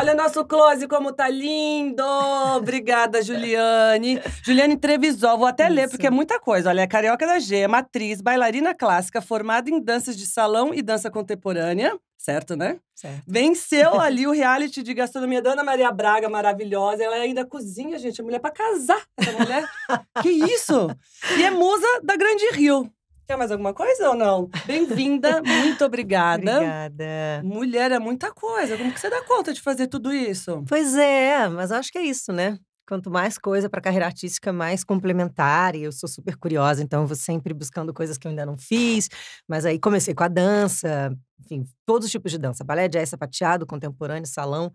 Olha o nosso close como tá lindo! Obrigada, Juliane. Juliane Trevisol, vou até Isso. ler porque é muita coisa. Olha, é carioca da Gema, é matriz bailarina clássica, formada em danças de salão e dança contemporânea. Certo, né? Certo. Venceu ali o reality de gastronomia da Ana Maria Braga, maravilhosa. Ela ainda cozinha, gente. A é mulher pra casar. Essa mulher. que isso? E é musa da Grande Rio. Quer mais alguma coisa ou não? Bem-vinda, muito obrigada. Obrigada. Mulher é muita coisa. Como que você dá conta de fazer tudo isso? Pois é, mas eu acho que é isso, né? Quanto mais coisa para carreira artística, mais complementar. E eu sou super curiosa, então vou sempre buscando coisas que eu ainda não fiz. Mas aí comecei com a dança, enfim, todos os tipos de dança: balé, jazz, sapateado, contemporâneo, salão.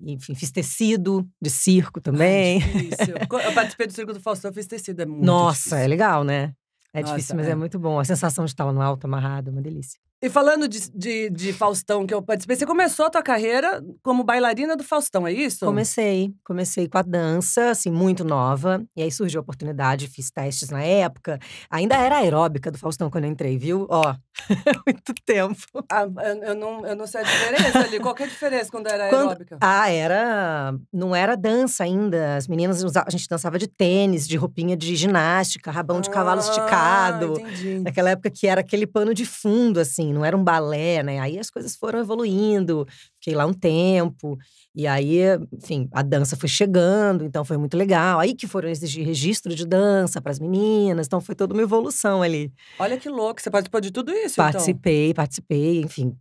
Enfim, fiz tecido de circo também. Ai, difícil. eu participei do circo do Faustão, fiz tecido, é muito Nossa, é difícil. é legal, né? É Nossa, difícil, mas é. é muito bom. A sensação de estar no alto, amarrado, é uma delícia. E falando de, de, de, Faustão, que eu participei, você começou a tua carreira como bailarina do Faustão, é isso? Comecei. Comecei com a dança, assim, muito nova. E aí surgiu a oportunidade, fiz testes na época. Ainda era aeróbica do Faustão quando eu entrei, viu? Ó, muito tempo. Ah, eu, não, eu não sei a diferença ali. Qual que é a diferença quando era aeróbica? ah, era… Não era dança ainda. As meninas, a gente dançava de tênis, de roupinha de ginástica, rabão de cavalo ah, esticado. Entendi. Naquela época que era aquele pano de fundo, assim assim, não era um balé, né? Aí as coisas foram evoluindo, fiquei lá um tempo, e aí, enfim, a dança foi chegando, então foi muito legal. Aí que foram exigir registro de dança para as meninas, então foi toda uma evolução ali. Olha que louco, você participou de tudo isso, então? Participei, então. participei, enfim,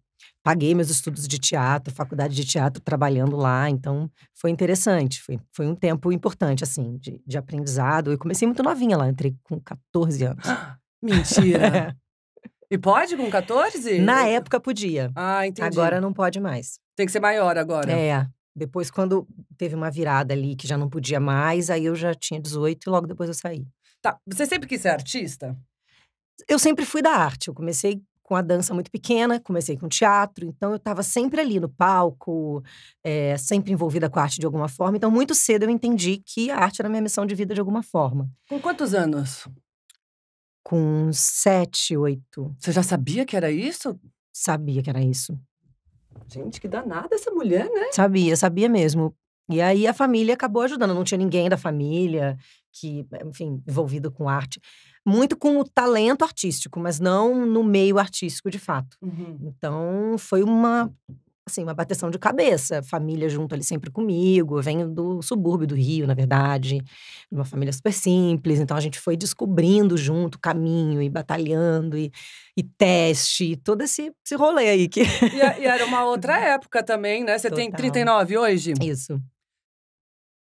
paguei meus estudos de teatro, faculdade de teatro, trabalhando lá. Então, foi interessante. Foi, foi um tempo importante, assim, de, de aprendizado. Eu comecei muito novinha lá, entrei com 14 anos. Mentira! E pode com 14? Na época podia. Ah, entendi. Agora não pode mais. Tem que ser maior agora. É. Depois, quando teve uma virada ali que já não podia mais, aí eu já tinha 18 e logo depois eu saí. Tá. Você sempre quis ser artista? Eu sempre fui da arte. Eu comecei com a dança muito pequena, comecei com teatro, então eu estava sempre ali no palco, é, sempre envolvida com a arte de alguma forma. Então, muito cedo eu entendi que a arte era minha missão de vida de alguma forma. Com quantos anos? com sete, oito. Você já sabia que era isso? Sabia que era isso. Gente, que danada essa mulher, né? Sabia, sabia mesmo. E aí a família acabou ajudando. Não tinha ninguém da família que, enfim, envolvido com arte. Muito com o talento artístico, mas não no meio artístico de fato. Uhum. Então foi uma assim, uma bateção de cabeça. Família junto ali sempre comigo. Eu venho do subúrbio do Rio, na verdade, uma família super simples. Então a gente foi descobrindo junto caminho e batalhando e, e teste, e todo esse, esse rolê aí. Que... E, e era uma outra época também, né? Você Total. tem 39 hoje? Isso.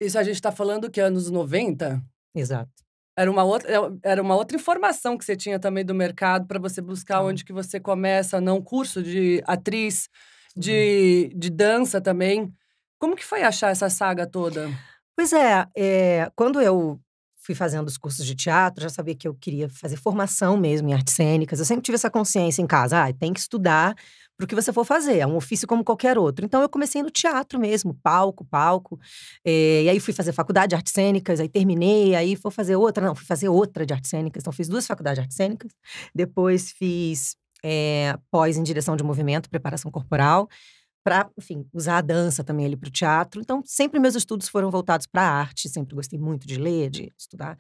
Isso a gente tá falando que anos 90? Exato. Era uma, outra, é, era uma outra informação que você tinha também do mercado para você buscar ah. onde que você começa, não curso de atriz, de, uhum. de dança também. Como que foi achar essa saga toda? Pois é, é, quando eu fui fazendo os cursos de teatro, já sabia que eu queria fazer formação mesmo em artes cênicas. Eu sempre tive essa consciência em casa, ah, tem que estudar para o que você for fazer, é um ofício como qualquer outro. Então eu comecei no teatro mesmo, palco, palco. É, e aí fui fazer faculdade de artes cênicas, aí terminei, aí fui fazer outra, não, fui fazer outra de artes cênicas. Então fiz duas faculdades de artes cênicas, depois fiz é, pós em direção de movimento, preparação corporal, para, enfim, usar a dança também ali para o teatro. Então, sempre meus estudos foram voltados para a arte, sempre gostei muito de ler, de estudar.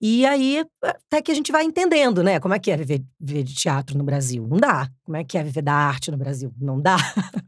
E aí, até que a gente vai entendendo, né? Como é que é viver, viver, de teatro no Brasil? Não dá. Como é que é viver da arte no Brasil? Não dá.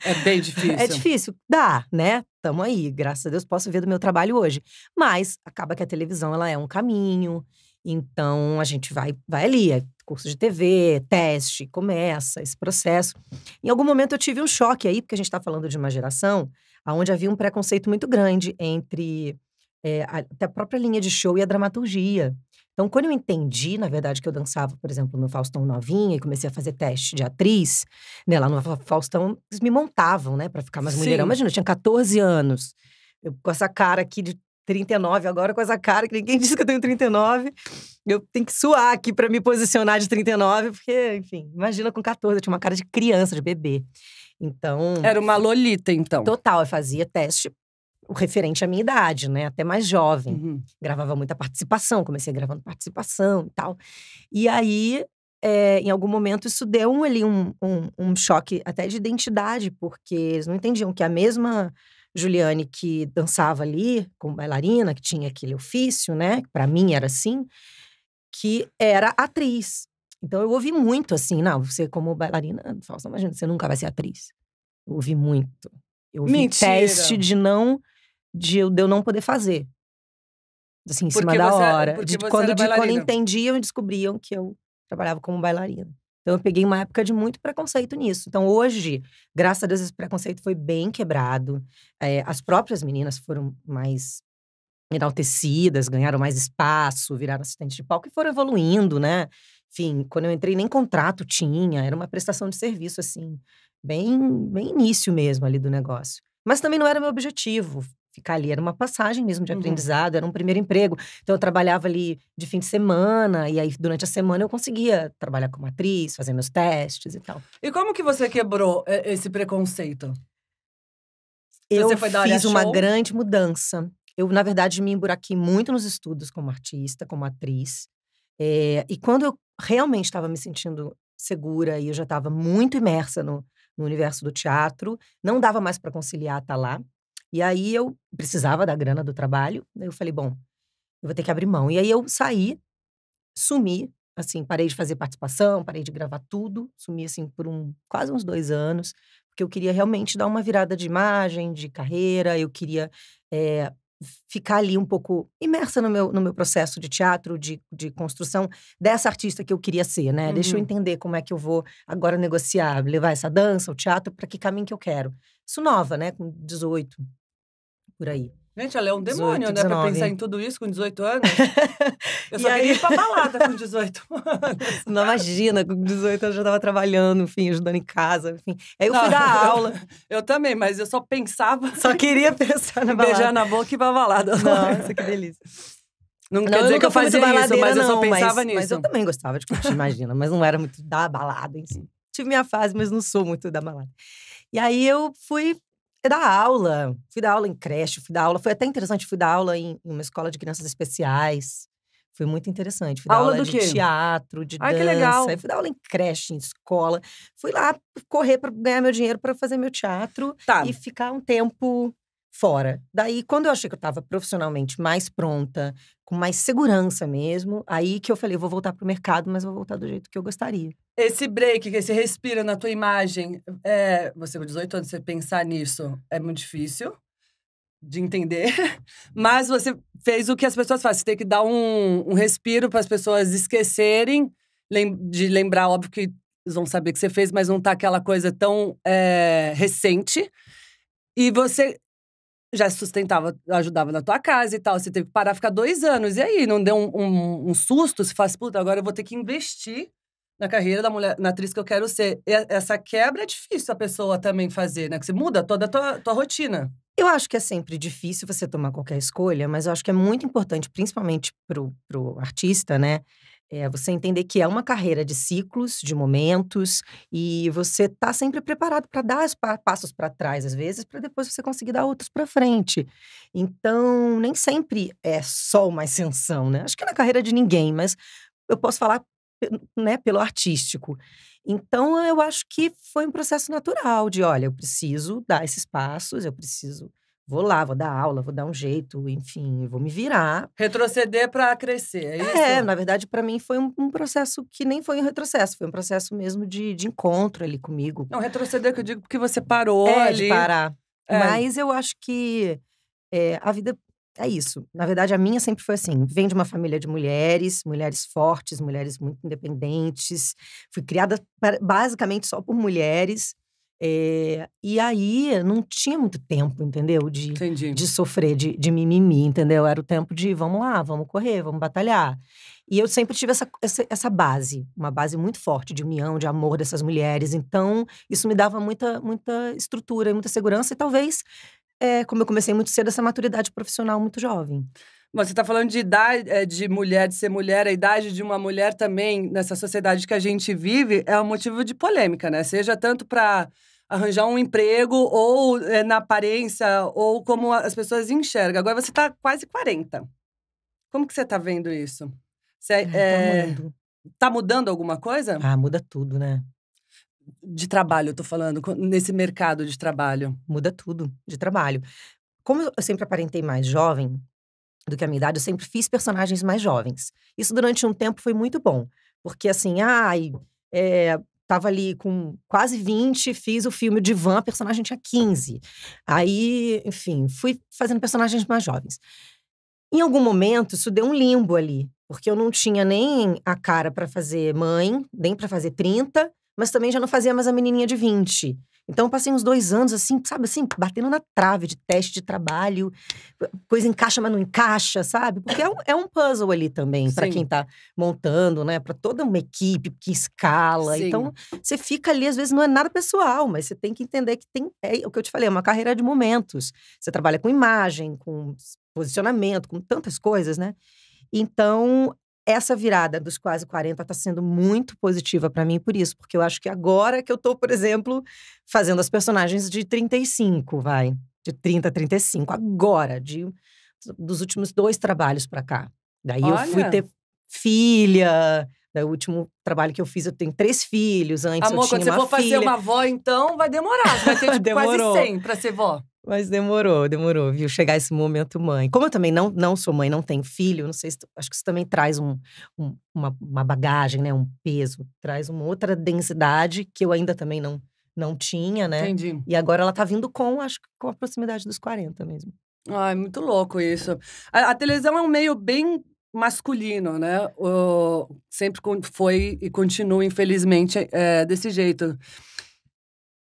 É bem é difícil. É difícil. Dá, né? Tamo aí. Graças a Deus posso ver do meu trabalho hoje. Mas acaba que a televisão, ela é um caminho. Então, a gente vai, vai ali, é curso de TV, teste, começa esse processo. Em algum momento eu tive um choque aí, porque a gente está falando de uma geração onde havia um preconceito muito grande entre é, a, a própria linha de show e a dramaturgia. Então, quando eu entendi, na verdade, que eu dançava, por exemplo, no Faustão Novinha e comecei a fazer teste de atriz, né, lá no Faustão, eles me montavam, né, para ficar mais mulherão. Imagina, eu tinha 14 anos, eu, com essa cara aqui de 39 agora com essa cara que ninguém disse que eu tenho 39. Eu tenho que suar aqui para me posicionar de 39, porque, enfim, imagina com 14, eu tinha uma cara de criança, de bebê. Então. Era uma lolita, então. Total, eu fazia teste referente à minha idade, né? Até mais jovem. Uhum. Gravava muita participação, comecei gravando participação e tal. E aí, é, em algum momento, isso deu ali um, um, um choque até de identidade, porque eles não entendiam que a mesma Juliane que dançava ali como bailarina, que tinha aquele ofício, né? Para mim era assim, que era atriz. Então eu ouvi muito assim, não, você como bailarina, falsa, imagina, você nunca vai ser atriz. Eu ouvi muito. Eu ouvi Mentira. teste de não de eu, de eu não poder fazer. Assim, em porque cima da hora. De, quando, de, quando entendiam e descobriam que eu trabalhava como bailarina. Então, eu peguei uma época de muito preconceito nisso. Então, hoje, graças a Deus, esse preconceito foi bem quebrado. É, as próprias meninas foram mais enaltecidas, ganharam mais espaço, viraram assistentes de palco e foram evoluindo, né? Enfim, quando eu entrei, nem contrato tinha, era uma prestação de serviço, assim, bem, bem início mesmo ali do negócio. Mas também não era meu objetivo ficar ali. Era uma passagem mesmo de uhum. aprendizado, era um primeiro emprego. Então eu trabalhava ali de fim de semana, e aí durante a semana eu conseguia trabalhar como atriz, fazer meus testes e tal. E como que você quebrou eh, esse preconceito? Eu você foi dar fiz uma grande mudança. Eu, na verdade, me emburaquei muito nos estudos como artista, como atriz. É, e quando eu realmente estava me sentindo segura e eu já estava muito imersa no, no universo do teatro, não dava mais para conciliar estar tá lá. E aí eu precisava da grana do trabalho. Eu falei, bom, eu vou ter que abrir mão. E aí eu saí, sumi, assim, parei de fazer participação, parei de gravar tudo, sumi assim por um quase uns dois anos, porque eu queria realmente dar uma virada de imagem, de carreira. Eu queria é, ficar ali um pouco imersa no meu, no meu processo de teatro, de, de construção dessa artista que eu queria ser, né? Uhum. Deixa eu uhum. entender como é que eu vou agora negociar, levar essa dança, o teatro, para que caminho que eu quero. Isso nova, né? Com 18, por aí. Gente, ela é um demônio, 18, né? 19. Pra pensar em tudo isso com 18 anos. Eu só aí... queria ir pra balada com 18 anos. Não imagina, com 18 anos eu já tava trabalhando, enfim, ajudando em casa, enfim. Aí eu Não, fui dar aula. Eu também, mas eu só pensava. Só queria pensar na balada. Beijar na boca e pra balada. Nossa, que delícia. Não, não quer dizer que eu fazia isso, mas não, eu só pensava mas, nisso. Mas eu também gostava de curtir, imagina. Mas não era muito da balada em si. Tive minha fase, mas não sou muito da balada. E aí eu fui é dar aula. Fui dar aula em creche, fui dar aula. Foi até interessante, fui dar aula em, em uma escola de crianças especiais. Foi muito interessante. Fui dar aula, aula de quê? teatro, de Ai, dança. Que legal. Fui dar aula em creche, em escola. Fui lá correr para ganhar meu dinheiro para fazer meu teatro tá. e ficar um tempo fora. Daí, quando eu achei que eu estava profissionalmente mais pronta, com mais segurança mesmo, aí que eu falei, eu vou voltar pro mercado, mas vou voltar do jeito que eu gostaria. Esse break, esse respira na tua imagem, é, você com 18 anos, você pensar nisso é muito difícil de entender, mas você fez o que as pessoas fazem, você tem que dar um, um respiro para as pessoas esquecerem, lem de lembrar, óbvio que eles vão saber que você fez, mas não tá aquela coisa tão é, recente. E você já sustentava, ajudava na tua casa e tal. Você teve que parar, ficar dois anos. E aí, não deu um, um, um susto? Se faz, assim, puta, agora eu vou ter que investir na carreira da mulher, na atriz que eu quero ser. E essa quebra é difícil a pessoa também fazer, né? Que você muda toda a tua, tua rotina. Eu acho que é sempre difícil você tomar qualquer escolha, mas eu acho que é muito importante, principalmente pro, pro artista, né? É você entender que é uma carreira de ciclos, de momentos, e você tá sempre preparado para dar os passos para trás, às vezes, para depois você conseguir dar outros para frente. Então, nem sempre é só uma ascensão, né? Acho que é na carreira de ninguém, mas eu posso falar né, pelo artístico. Então, eu acho que foi um processo natural de, olha, eu preciso dar esses passos, eu preciso Vou lá, vou dar aula, vou dar um jeito, enfim, vou me virar. Retroceder para crescer, é, é isso? É, na verdade, para mim foi um, um, processo que nem foi um retrocesso, foi um processo mesmo de, de encontro ali comigo. Não, retroceder é que eu digo porque você parou é, ali. de parar. É. Mas eu acho que é, a vida é isso. Na verdade, a minha sempre foi assim. Vem de uma família de mulheres, mulheres fortes, mulheres muito independentes. Fui criada basicamente só por mulheres. É, e aí não tinha muito tempo, entendeu? De, de sofrer, de, de mimimi, entendeu? Era o tempo de vamos lá, vamos correr, vamos batalhar. E eu sempre tive essa, essa, essa, base, uma base muito forte de união, de amor dessas mulheres. Então, isso me dava muita, muita estrutura, muita segurança e talvez, é, como eu comecei muito cedo, essa maturidade profissional muito jovem você está falando de idade, eh, de mulher, de ser mulher, a idade de uma mulher também, nessa sociedade que a gente vive, é um motivo de polêmica, né? Seja tanto para arranjar um emprego, ou é, na aparência, ou como as pessoas enxergam. Agora você está quase 40. Como que você está vendo isso? Você, é, é, mudando. Tá mudando alguma coisa? Ah, muda tudo, né? De trabalho, eu tô falando, nesse mercado de trabalho. Muda tudo, de trabalho. Como eu sempre aparentei mais jovem, do que a minha idade, eu sempre fiz personagens mais jovens. Isso durante um tempo foi muito bom. Porque assim, ai, é, tava ali com quase 20, fiz o filme de Van, personagem tinha 15. Aí, enfim, fui fazendo personagens mais jovens. Em algum momento, isso deu um limbo ali, porque eu não tinha nem a cara para fazer mãe, nem para fazer 30, mas também já não fazia mais a menininha de 20. Então, eu passei uns dois anos, assim, sabe, assim, batendo na trave de teste de trabalho, coisa encaixa, mas não encaixa, sabe? Porque é um, é um puzzle ali também, para quem tá montando, né? Para toda uma equipe que escala. Então, Sim. Então, você fica ali, às vezes, não é nada pessoal, mas você tem que entender que tem. É o que eu te falei, é uma carreira de momentos. Você trabalha com imagem, com posicionamento, com tantas coisas, né? Então, essa virada dos quase 40 está sendo muito positiva para mim por isso, porque eu acho que agora que eu estou, por exemplo, fazendo as personagens de 35, vai, de 30 a 35, agora, de, dos últimos dois trabalhos para cá. Daí Olha. eu fui ter filha, o último trabalho que eu fiz, eu tenho três filhos. Antes Amor, eu tinha quando você for filha. fazer uma avó, então, vai demorar. Você vai ter tipo, quase 100 pra ser vó. Mas demorou, demorou, viu? Chegar esse momento mãe. Como eu também não, não sou mãe, não tenho filho, não sei se, Acho que isso também traz um, um, uma, uma bagagem, né? Um peso, traz uma outra densidade que eu ainda também não, não tinha, né? Entendi. E agora ela tá vindo com, acho que com a proximidade dos 40 mesmo. Ai, muito louco isso. A, a televisão é um meio bem masculino, né? O, sempre foi e continua, infelizmente, é, desse jeito.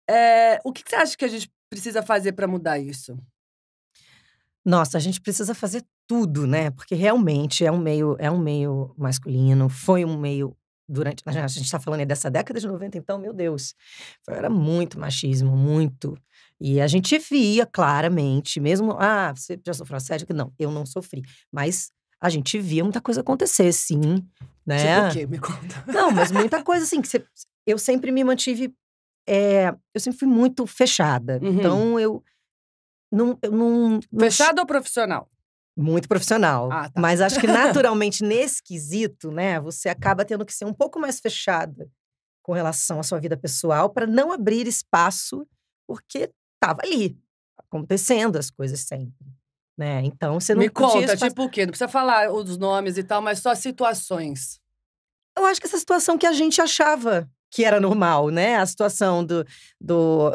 É, o que, que você acha que a gente precisa fazer para mudar isso? Nossa, a gente precisa fazer tudo, né? Porque realmente é um meio, é um meio masculino, foi um meio durante a gente está falando dessa década de 90, então, meu Deus, era muito machismo, muito. E a gente via claramente, mesmo, ah, você já sofreu assédio? Não, eu não sofri, mas a gente via muita coisa acontecer, sim, né? Tipo o né? quê? Me conta. Não, mas muita coisa assim que você, eu sempre me mantive é, eu sempre fui muito fechada. Uhum. Então eu não, eu não, não fechada ou profissional? Muito profissional. Ah, tá. Mas acho que naturalmente nesse quesito, né, você acaba tendo que ser um pouco mais fechada com relação à sua vida pessoal para não abrir espaço porque tava ali acontecendo as coisas sempre. Né? Então você não Me conta, espaço... tipo o quê? Não precisa falar os nomes e tal, mas só situações. Eu acho que essa situação que a gente achava que era normal, né? A situação do, do,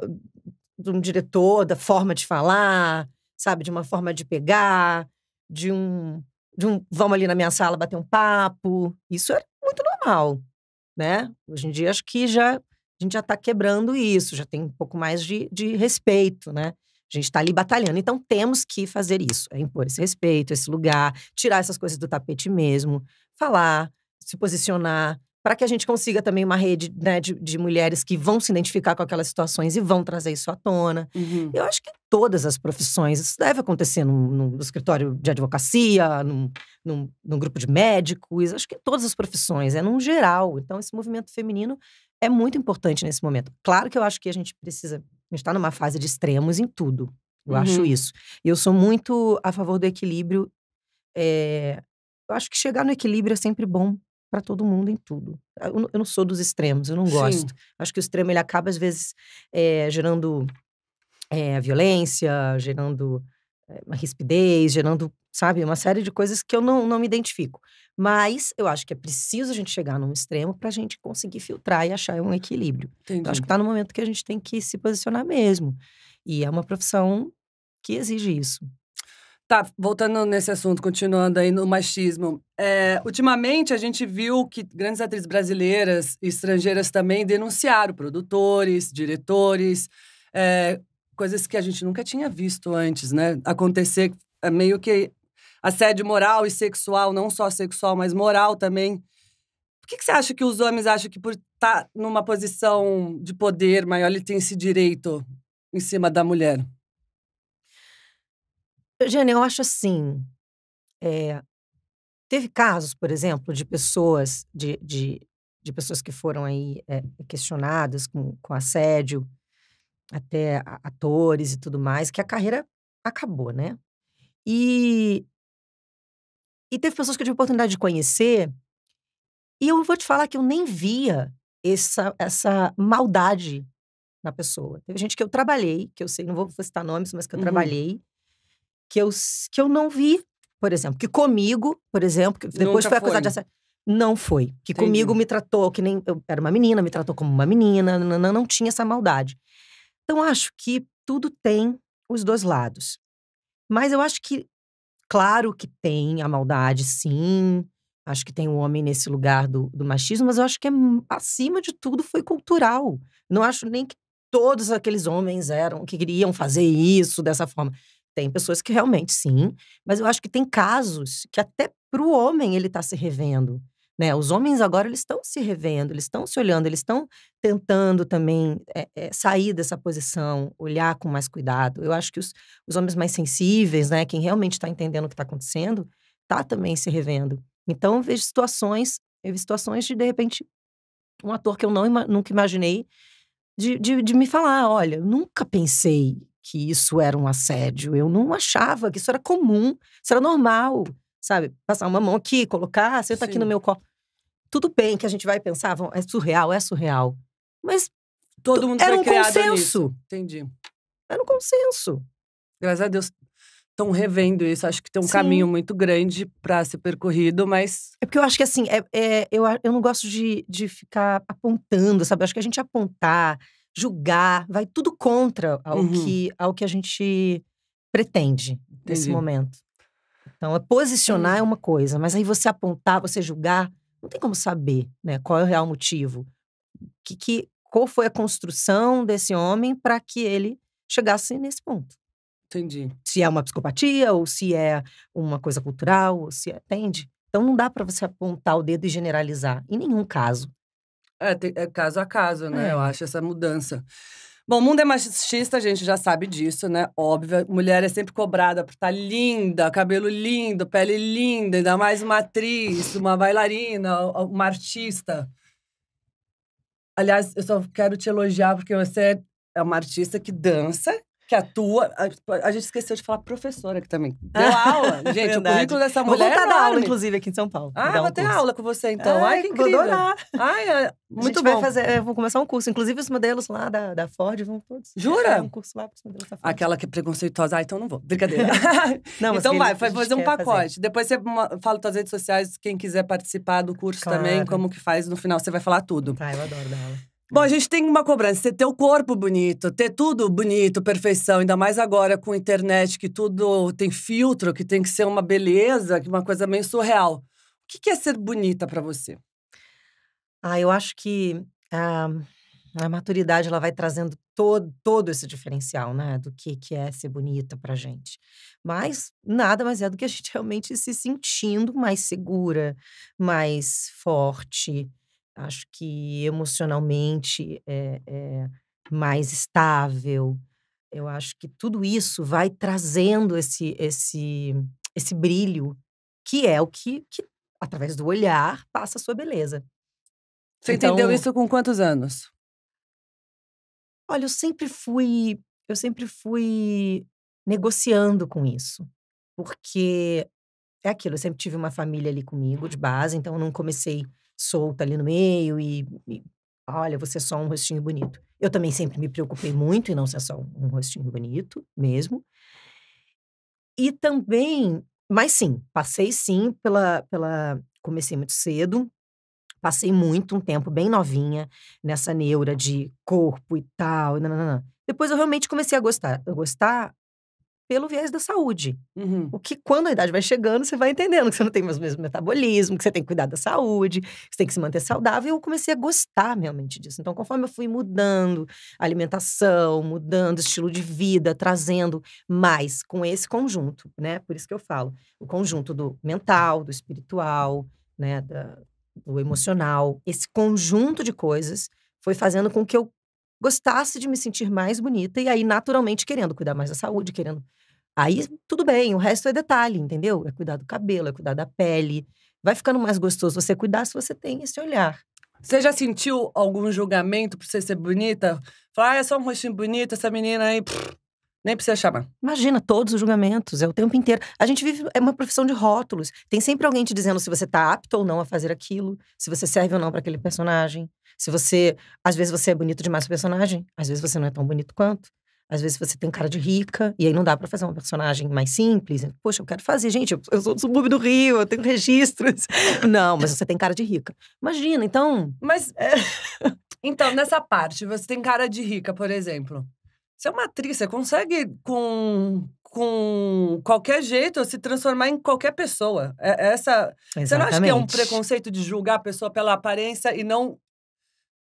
de um diretor, da forma de falar, sabe? De uma forma de pegar, de um, de um vamos ali na minha sala bater um papo. Isso era muito normal, né? Hoje em dia, acho que já a gente já está quebrando isso, já tem um pouco mais de, de respeito, né? A gente está ali batalhando. Então, temos que fazer isso. É impor esse respeito, esse lugar, tirar essas coisas do tapete mesmo, falar, se posicionar, para que a gente consiga também uma rede né, de, de, mulheres que vão se identificar com aquelas situações e vão trazer isso à tona. Uhum. Eu acho que em todas as profissões, isso deve acontecer num, num escritório de advocacia, num, num, num, grupo de médicos, acho que em todas as profissões, é num geral. Então, esse movimento feminino é muito importante nesse momento. Claro que eu acho que a gente precisa, a gente está numa fase de extremos em tudo. Eu uhum. acho isso. Eu sou muito a favor do equilíbrio. É, eu acho que chegar no equilíbrio é sempre bom para todo mundo em tudo. Ah, eu, eu, não sou dos extremos, eu não gosto. Sim. Acho que o extremo ele acaba às vezes é, gerando é, violência, gerando eh, uma rispidez, gerando, sabe, uma série de coisas que eu não, não me identifico. Mas eu acho que é preciso a gente chegar num extremo para a gente conseguir filtrar e achar um equilíbrio. Então, acho que está no momento que a gente tem que se posicionar mesmo. E é uma profissão que exige isso. Tá, voltando nesse assunto, continuando aí no machismo. É, ultimamente, a gente viu que grandes atrizes brasileiras e estrangeiras também denunciaram produtores, diretores, é, coisas que a gente nunca tinha visto antes, né? Acontecer é, meio que assédio moral e sexual, não só sexual, mas moral também. o que, que você acha que os homens acham que por estar tá numa posição de poder maior, ele tem esse direito em cima da mulher? Jane, eu acho assim. É, teve casos, por exemplo, de pessoas, de, de, de pessoas que foram aí é, questionadas com, com assédio, até atores e tudo mais, que a carreira acabou, né? E, e teve pessoas que eu tive oportunidade de conhecer, e eu vou te falar que eu nem via essa, essa maldade na pessoa. Teve gente que eu trabalhei, que eu sei, não vou citar nomes, mas que eu uhum. trabalhei, que eu, que eu não vi, por exemplo. Que comigo, por exemplo, que depois Nunca foi acusada de assédio. Não foi. Que Entendi. comigo me tratou, que nem. Eu era uma menina, me tratou como uma menina, não, não, não tinha essa maldade. Então, acho que tudo tem os dois lados. Mas eu acho que, claro que tem a maldade, sim. Acho que tem o um homem nesse lugar do, do, machismo, mas eu acho que, é, acima de tudo, foi cultural. Não acho nem que todos aqueles homens eram que queriam fazer isso dessa forma. Tem pessoas que realmente sim, mas eu acho que tem casos que até para o homem ele está se revendo. Né? Os homens agora eles estão se revendo, eles estão se olhando, eles estão tentando também é, é, sair dessa posição, olhar com mais cuidado. Eu acho que os, os homens mais sensíveis, né, quem realmente está entendendo o que está acontecendo, está também se revendo. Então eu vejo situações, eu vejo situações de de repente um ator que eu não nunca imaginei de, de, de me falar, olha, nunca pensei que isso era um assédio. Eu não achava que isso era comum, isso era normal, sabe? Passar uma mão aqui, colocar, ah, senta Sim. aqui no meu colo. Tudo bem que a gente vai pensar, é surreal, é surreal. Mas todo mundo era um consenso. Nisso. Entendi. Era um consenso. Graças a Deus estão revendo isso. Acho que tem um Sim. caminho muito grande para ser percorrido, mas. É porque eu acho que assim, é, é, eu, eu não gosto de, de ficar apontando, sabe? Eu acho que a gente apontar julgar, vai tudo contra ao, uhum. que, ao que a gente pretende nesse momento. Então, é posicionar hum. é uma coisa, mas aí você apontar, você julgar, não tem como saber né, qual é o real motivo. Que, que, qual foi a construção desse homem para que ele chegasse nesse ponto. Entendi. Se é uma psicopatia, ou se é uma coisa cultural, ou se é. Entende? Então não dá para você apontar o dedo e generalizar, em nenhum caso. É, tem, é caso a caso, né? É. Eu acho essa mudança. Bom, o mundo é machista, a gente já sabe disso, né? Óbvio. Mulher é sempre cobrada por estar tá linda, cabelo lindo, pele linda, ainda mais uma atriz, uma bailarina, uma artista. Aliás, eu só quero te elogiar porque você é uma artista que dança, que atua. Tipo, a, a, gente esqueceu de falar professora aqui também. Deu ah, aula. Gente, Verdade. o currículo dessa mulher. Vou é voltar é da aula, inclusive, aqui em São Paulo. Ah, vou um ter curso. aula com você então. Ai, é, Ai que incrível. Vou adorar. Ai, é, muito bom. Vai fazer, é, começar um curso. Inclusive, os modelos lá da, da Ford vão todos. Jura? um curso lá para os modelos da Ford. Aquela que é preconceituosa. Ah, então não vou. Brincadeira. não, então vai, vai fazer um pacote. Fazer. Depois você fala suas redes sociais, quem quiser participar do curso claro. também, como que faz. No final você vai falar tudo. Tá, eu adoro dar aula. Bom, a gente tem uma cobrança, ter o corpo bonito, ter tudo bonito, perfeição, ainda mais agora com internet que tudo tem filtro, que tem que ser uma beleza, que uma coisa meio surreal. O que é ser bonita para você? Ah, eu acho que a ah, a maturidade ela vai trazendo todo, todo esse diferencial, né? Do que, que é ser bonita pra gente. Mas nada mais é do que a gente realmente se sentindo mais segura, mais forte, acho que emocionalmente é, é mais estável. Eu acho que tudo isso vai trazendo esse esse esse brilho que é o que, que através do olhar passa a sua beleza. Você então, entendeu isso com quantos anos? Olha, eu sempre fui eu sempre fui negociando com isso, porque é aquilo, eu sempre tive uma família ali comigo de base, então eu não comecei solta ali no meio e, e olha, você é só um rostinho bonito. Eu também sempre me preocupei muito em não ser só um rostinho bonito mesmo. E também, mas sim, passei sim pela, pela comecei muito cedo. Passei muito um tempo bem novinha nessa neura de corpo e tal, e Depois eu realmente comecei a gostar, a gostar pelo viés da saúde. Uhum. O que, quando a idade vai chegando, você vai entendendo que você não tem mais o mesmo metabolismo, que você tem que cuidar da saúde, que você tem que se manter saudável. Eu comecei a gostar realmente disso. Então, conforme eu fui mudando alimentação, mudando estilo de vida, trazendo mais com esse conjunto, né? Por isso que eu falo, o conjunto do mental, do espiritual, né? Da, do emocional, esse conjunto de coisas foi fazendo com que eu gostasse de me sentir mais bonita e aí naturalmente querendo cuidar mais da saúde, querendo Aí tudo bem, o resto é detalhe, entendeu? É cuidar do cabelo, é cuidar da pele. Vai ficando mais gostoso você cuidar se você tem esse olhar. Você já sentiu algum julgamento por você ser bonita? Falar, ah, é só um rostinho bonito, essa menina aí. Pff, nem precisa chamar. Imagina, todos os julgamentos, é o tempo inteiro. A gente vive, é uma profissão de rótulos. Tem sempre alguém te dizendo se você tá apto ou não a fazer aquilo, se você serve ou não para aquele personagem. Se você. Às vezes você é bonito demais pro personagem, às vezes você não é tão bonito quanto. Às vezes você tem cara de rica, e aí não dá para fazer uma personagem mais simples. Né? Poxa, eu quero fazer, gente, eu sou do subúrbio do Rio, eu tenho registros. Não, mas você tem cara de rica. Imagina, então. Mas. É... Então, nessa parte, você tem cara de rica, por exemplo. Você é uma atriz, você consegue com com qualquer jeito se transformar em qualquer pessoa. É, essa, Exatamente. você não acha que é um preconceito de julgar a pessoa pela aparência e não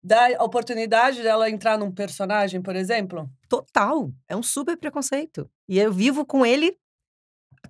dá a oportunidade dela entrar num personagem, por exemplo? Total. É um super preconceito. E eu vivo com ele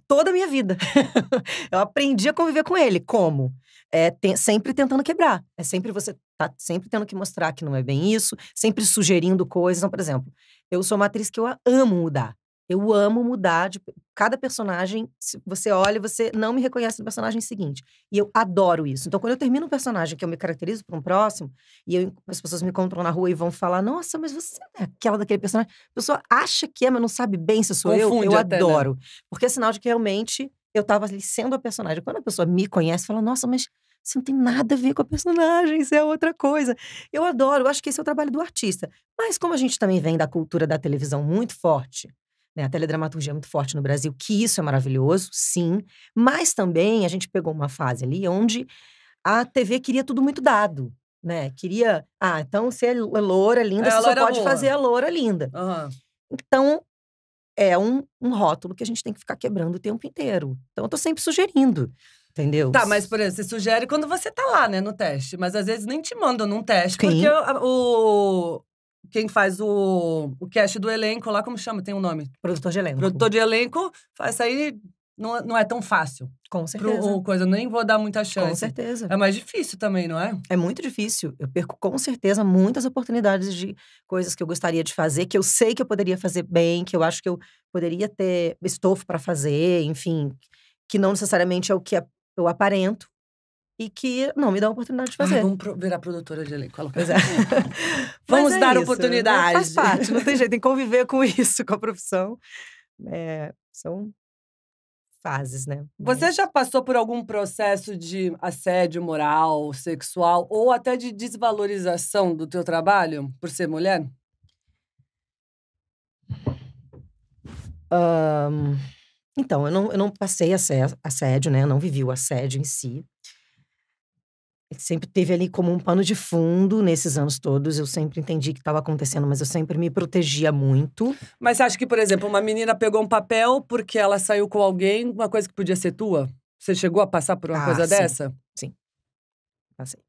toda a minha vida. eu aprendi a conviver com ele. Como? É te sempre tentando quebrar. É sempre você tá sempre tendo que mostrar que não é bem isso, sempre sugerindo coisas. Então, por exemplo, eu sou uma atriz que eu amo mudar. Eu amo mudar de cada personagem. Se você olha, você não me reconhece no personagem seguinte. E eu adoro isso. Então, quando eu termino um personagem que eu me caracterizo para um próximo, e eu, as pessoas me encontram na rua e vão falar: Nossa, mas você é aquela daquele personagem. A pessoa acha que é, mas não sabe bem se sou Confunde eu. Eu até, né? adoro. Né? Porque é sinal de que realmente eu estava ali sendo a personagem. Quando a pessoa me conhece, fala: Nossa, mas você não tem nada a ver com a personagem, isso é outra coisa. Eu adoro, eu acho que esse é o trabalho do artista. Mas como a gente também vem da cultura da televisão muito forte, né? A teledramaturgia é muito forte no Brasil, que isso é maravilhoso, sim. Mas também a gente pegou uma fase ali onde a TV queria tudo muito dado. Né? Queria. Ah, então você é loura linda, é, você só pode boa. fazer a loura linda. Uhum. Então, é um, um rótulo que a gente tem que ficar quebrando o tempo inteiro. Então, eu tô sempre sugerindo. Entendeu? Tá, mas por exemplo, você sugere quando você tá lá, né, no teste. Mas às vezes nem te mandam num teste, Sim. porque o, quem faz o, o cast do elenco lá, como chama? Tem um nome. Produtor de elenco. Produtor de elenco faz aí. Não, é, não é tão fácil. Com certeza. Pro, coisa, nem vou dar muita chance. Com certeza. É mais difícil também, não é? É muito difícil. Eu perco, com certeza, muitas oportunidades de coisas que eu gostaria de fazer, que eu sei que eu poderia fazer bem, que eu acho que eu poderia ter estofo para fazer, enfim, que não necessariamente é o que é, eu aparento, e que não me dá a oportunidade de ah, fazer. Ai, vamos virar produtora de elenco. Pois é. vamos é dar isso, né? oportunidade. Faz parte, não tem jeito, tem que conviver com isso, com a profissão. É, são fases, né? Mas... Você já passou por algum processo de assédio moral, sexual ou até de desvalorização do teu trabalho por ser mulher? Um, então, eu não, eu não passei assédio, né? Eu não vivi o assédio em si sempre teve ali como um pano de fundo nesses anos todos. Eu sempre entendi que estava acontecendo, mas eu sempre me protegia muito. Mas acha que, por exemplo, uma menina pegou um papel porque ela saiu com alguém, uma coisa que podia ser tua? Você chegou a passar por uma ah, coisa sim. dessa? Sim. Passei.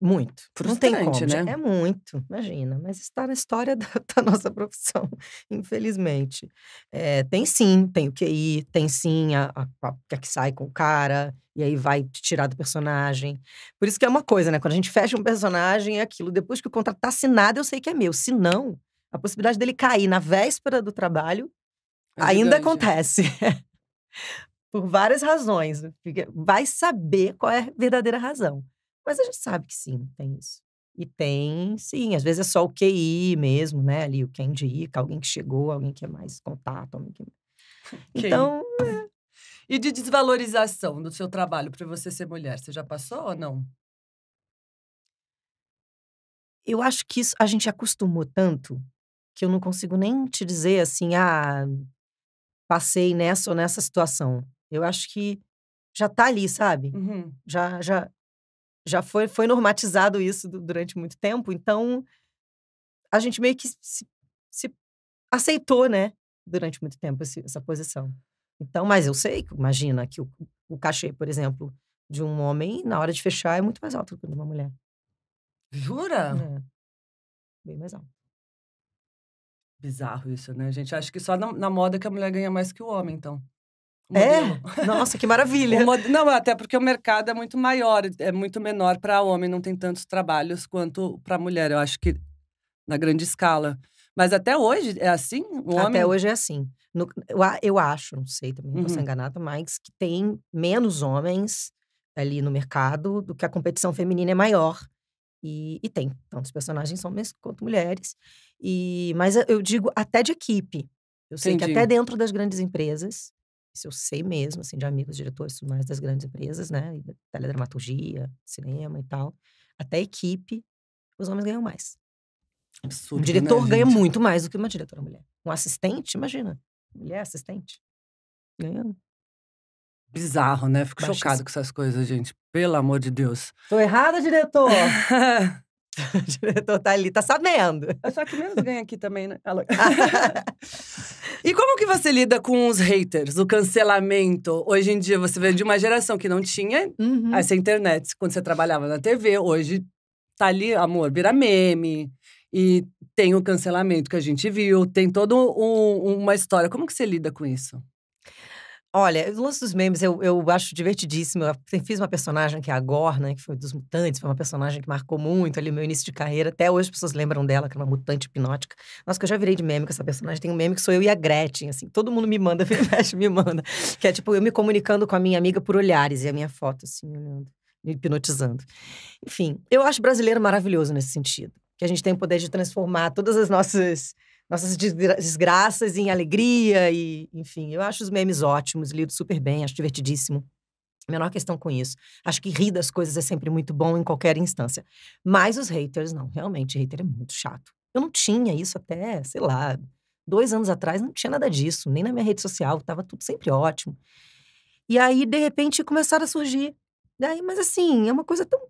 Muito. Frustrante, não tem como. Né? É muito, imagina. Mas está na história da, da nossa profissão, infelizmente. É, tem sim, tem o QI, tem sim a, a, a, é que sai com o cara, e aí vai te tirar do personagem. Por isso que é uma coisa, né? Quando a gente fecha um personagem, é aquilo. Depois que o contrato está assinado, eu sei que é meu. Se não, a possibilidade dele cair na véspera do trabalho é ainda acontece. Por várias razões. Vai saber qual é a verdadeira razão. Mas a gente sabe que sim, tem isso. E tem, sim, às vezes é só o QI mesmo, né? Ali, o que indica, alguém que chegou, alguém que é mais contato, alguém que. Então. É. E de desvalorização do seu trabalho para você ser mulher, você já passou ou não? Eu acho que isso a gente acostumou tanto que eu não consigo nem te dizer assim, ah, passei nessa ou nessa situação. Eu acho que já tá ali, sabe? Uhum. Já, já, já foi, foi normatizado isso durante muito tempo, então a gente meio que se, se aceitou, né, durante muito tempo esse, essa posição. Então, mas eu sei imagina, que o, o cachê, por exemplo, de um homem, na hora de fechar, é muito mais alto do que de uma mulher. Jura? É. Bem mais alto. Bizarro isso, né, gente? Acho que só na, na moda que a mulher ganha mais que o homem, então. É? Nossa, que maravilha! Mod... Não, até porque o mercado é muito maior, é muito menor para homem, não tem tantos trabalhos quanto para mulher. Eu acho que na grande escala. Mas até hoje é assim? O homem... Até hoje é assim. No, eu, acho, não sei, também não uhum. ser enganada, mas que tem menos homens ali no mercado do que a competição feminina é maior. E, e tem tantos então, personagens homens quanto mulheres. E, mas eu digo até de equipe. Eu sei Entendi. que até dentro das grandes empresas isso eu sei mesmo, assim, de amigos, diretores tudo mais das grandes empresas, né? Teledramaturgia, cinema e tal. Até equipe, os homens ganham mais. Absurdo. Um né, diretor né, ganha gente? muito mais do que uma diretora mulher. Um assistente, imagina. Mulher assistente. Ganhando. Bizarro, né? Fico Baixíssimo. chocado com essas coisas, gente. Pelo amor de Deus. Tô errada, diretor! diretor tá ali, tá sabendo. É só que menos ganha aqui também, né? e como que você lida com os haters, o cancelamento? Hoje em dia, você veio de uma geração que não tinha uhum. essa internet. Quando você trabalhava na TV, hoje tá ali, amor, vira meme. E tem o cancelamento que a gente viu, tem toda um, uma história. Como que você lida com isso? Olha, o lance dos memes eu, eu acho divertidíssimo. Eu fiz uma personagem que é a Gorna, né, que foi dos Mutantes, foi uma personagem que marcou muito ali meu início de carreira. Até hoje as pessoas lembram dela, que é uma mutante hipnótica. Nossa, que eu já virei de meme com essa personagem. Tem um meme que sou eu e a Gretchen, assim. Todo mundo me manda, me manda. Que é tipo eu me comunicando com a minha amiga por olhares e a minha foto, assim, olhando, me hipnotizando. Enfim, eu acho brasileiro maravilhoso nesse sentido. Que a gente tem o poder de transformar todas as nossas nossas desgraças em alegria e, enfim, eu acho os memes ótimos, lido super bem, acho divertidíssimo. Menor questão com isso. Acho que rir das coisas é sempre muito bom em qualquer instância. Mas os haters, não. Realmente, hater é muito chato. Eu não tinha isso até, sei lá, dois anos atrás, não tinha nada disso, nem na minha rede social, tava tudo sempre ótimo. E aí, de repente, começaram a surgir. aí mas assim, é uma coisa tão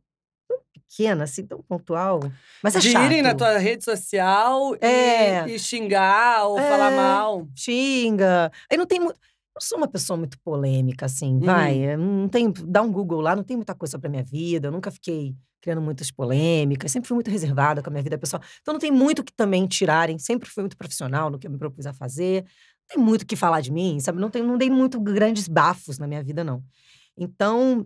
pequena, assim, tão pontual. Mas é De chato. irem na tua rede social é. e, e, xingar ou é. falar mal. Xinga. Aí não tem muito. Eu sou uma pessoa muito polêmica, assim, uhum. vai. Não tem, dá um Google lá, não tem muita coisa pra minha vida. Eu nunca fiquei criando muitas polêmicas, sempre fui muito reservada com a minha vida pessoal. Então não tem muito que também tirarem. Sempre fui muito profissional no que eu me propus a fazer. Não tem muito o que falar de mim, sabe? Não, tem, não dei muito grandes bafos na minha vida, não. Então,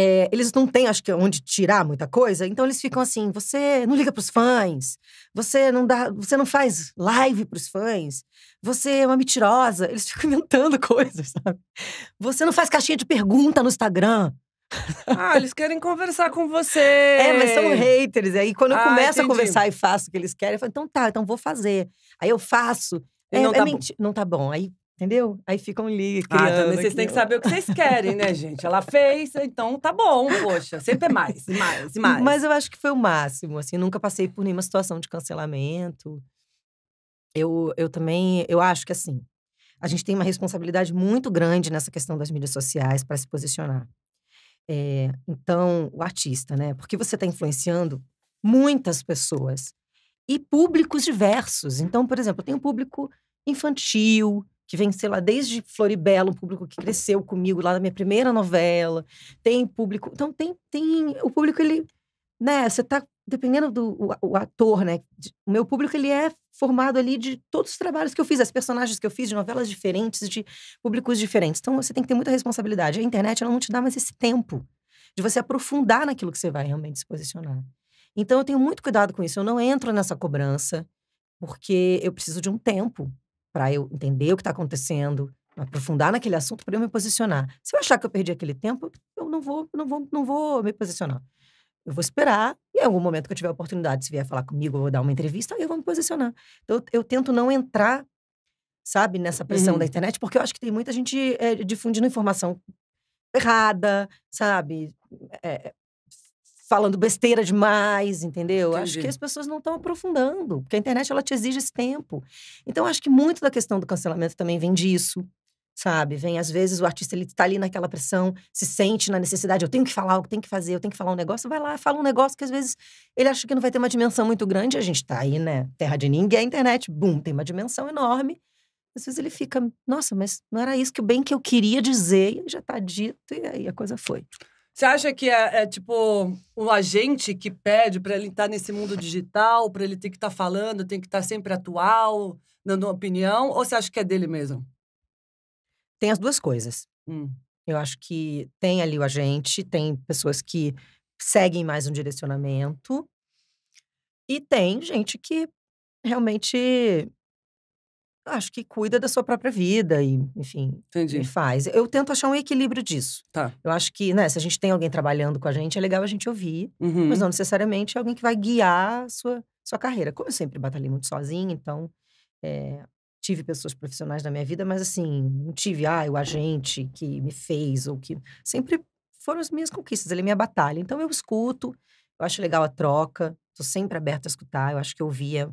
é, eles não têm, acho que, onde tirar muita coisa, então eles ficam assim: você não liga pros fãs, você não dá, você não faz live pros fãs, você é uma mentirosa. Eles ficam inventando coisas, sabe? Você não faz caixinha de pergunta no Instagram. Ah, eles querem conversar com você. É, mas são haters. Aí quando eu ah, começo entendi. a conversar e faço o que eles querem, eu falo, então tá, então vou fazer. Aí eu faço. E é, não, é tá é não tá bom. Aí Entendeu? Aí ficam ali. Ah, tá, criando, ah, também vocês têm que saber o que vocês querem, né, gente? Ela fez, então tá bom, poxa. Sempre é mais, mais, mais. Mas eu acho que foi o máximo, assim. Nunca passei por nenhuma situação de cancelamento. Eu, eu também, eu acho que assim, a gente tem uma responsabilidade muito grande nessa questão das mídias sociais para se posicionar. É, então, o artista, né? Porque você está influenciando muitas pessoas e públicos diversos. Então, por exemplo, tem um público infantil, que vem, sei lá, desde Floribela, um público que cresceu comigo lá na minha primeira novela. Tem público. Então, tem. tem o público, ele. Né, você tá. Dependendo do o, o ator, né? De, o meu público, ele é formado ali de todos os trabalhos que eu fiz, as personagens que eu fiz, de novelas diferentes, de públicos diferentes. Então, você tem que ter muita responsabilidade. A internet, ela não te dá mais esse tempo de você aprofundar naquilo que você vai realmente se posicionar. Então, eu tenho muito cuidado com isso. Eu não entro nessa cobrança, porque eu preciso de um tempo para eu entender o que está acontecendo, aprofundar naquele assunto para eu me posicionar. Se eu achar que eu perdi aquele tempo, eu não vou, não vou, não vou me posicionar. Eu vou esperar e em algum momento que eu tiver a oportunidade, se vier falar comigo, eu vou dar uma entrevista, eu vou me posicionar. Então eu, eu tento não entrar, sabe, nessa pressão uhum. da internet, porque eu acho que tem muita gente é, difundindo informação errada, sabe? É, é falando besteira demais, entendeu? Entendi. Acho que as pessoas não estão aprofundando, porque a internet ela te exige esse tempo. Então acho que muito da questão do cancelamento também vem disso, sabe? Vem às vezes o artista ele tá ali naquela pressão, se sente na necessidade, eu tenho que falar, eu tenho que fazer, eu tenho que falar um negócio, vai lá, fala um negócio que às vezes ele acha que não vai ter uma dimensão muito grande, a gente tá aí, né? Terra de ninguém, a internet, bum, tem uma dimensão enorme. Às vezes ele fica, nossa, mas não era isso que bem que eu queria dizer, e já tá dito e aí a coisa foi. Você acha que é, é tipo o agente que pede para ele estar tá nesse mundo digital, para ele ter que estar tá falando, tem que estar tá sempre atual, dando uma opinião, ou você acha que é dele mesmo? Tem as duas coisas. Hum. Eu acho que tem ali o agente, tem pessoas que seguem mais um direcionamento, e tem gente que realmente acho que cuida da sua própria vida e, enfim, e faz. Eu tento achar um equilíbrio disso. Tá. Eu acho que, né, se a gente tem alguém trabalhando com a gente, é legal a gente ouvir, uhum. mas não necessariamente é alguém que vai guiar a sua, sua carreira. Como eu sempre batalhei muito sozinha, então é, tive pessoas profissionais na minha vida, mas assim, não tive, ah, o agente que me fez ou que. Sempre foram as minhas conquistas, ali, é minha batalha. Então eu escuto, eu acho legal a troca, tô sempre aberta a escutar, eu acho que ouvia. é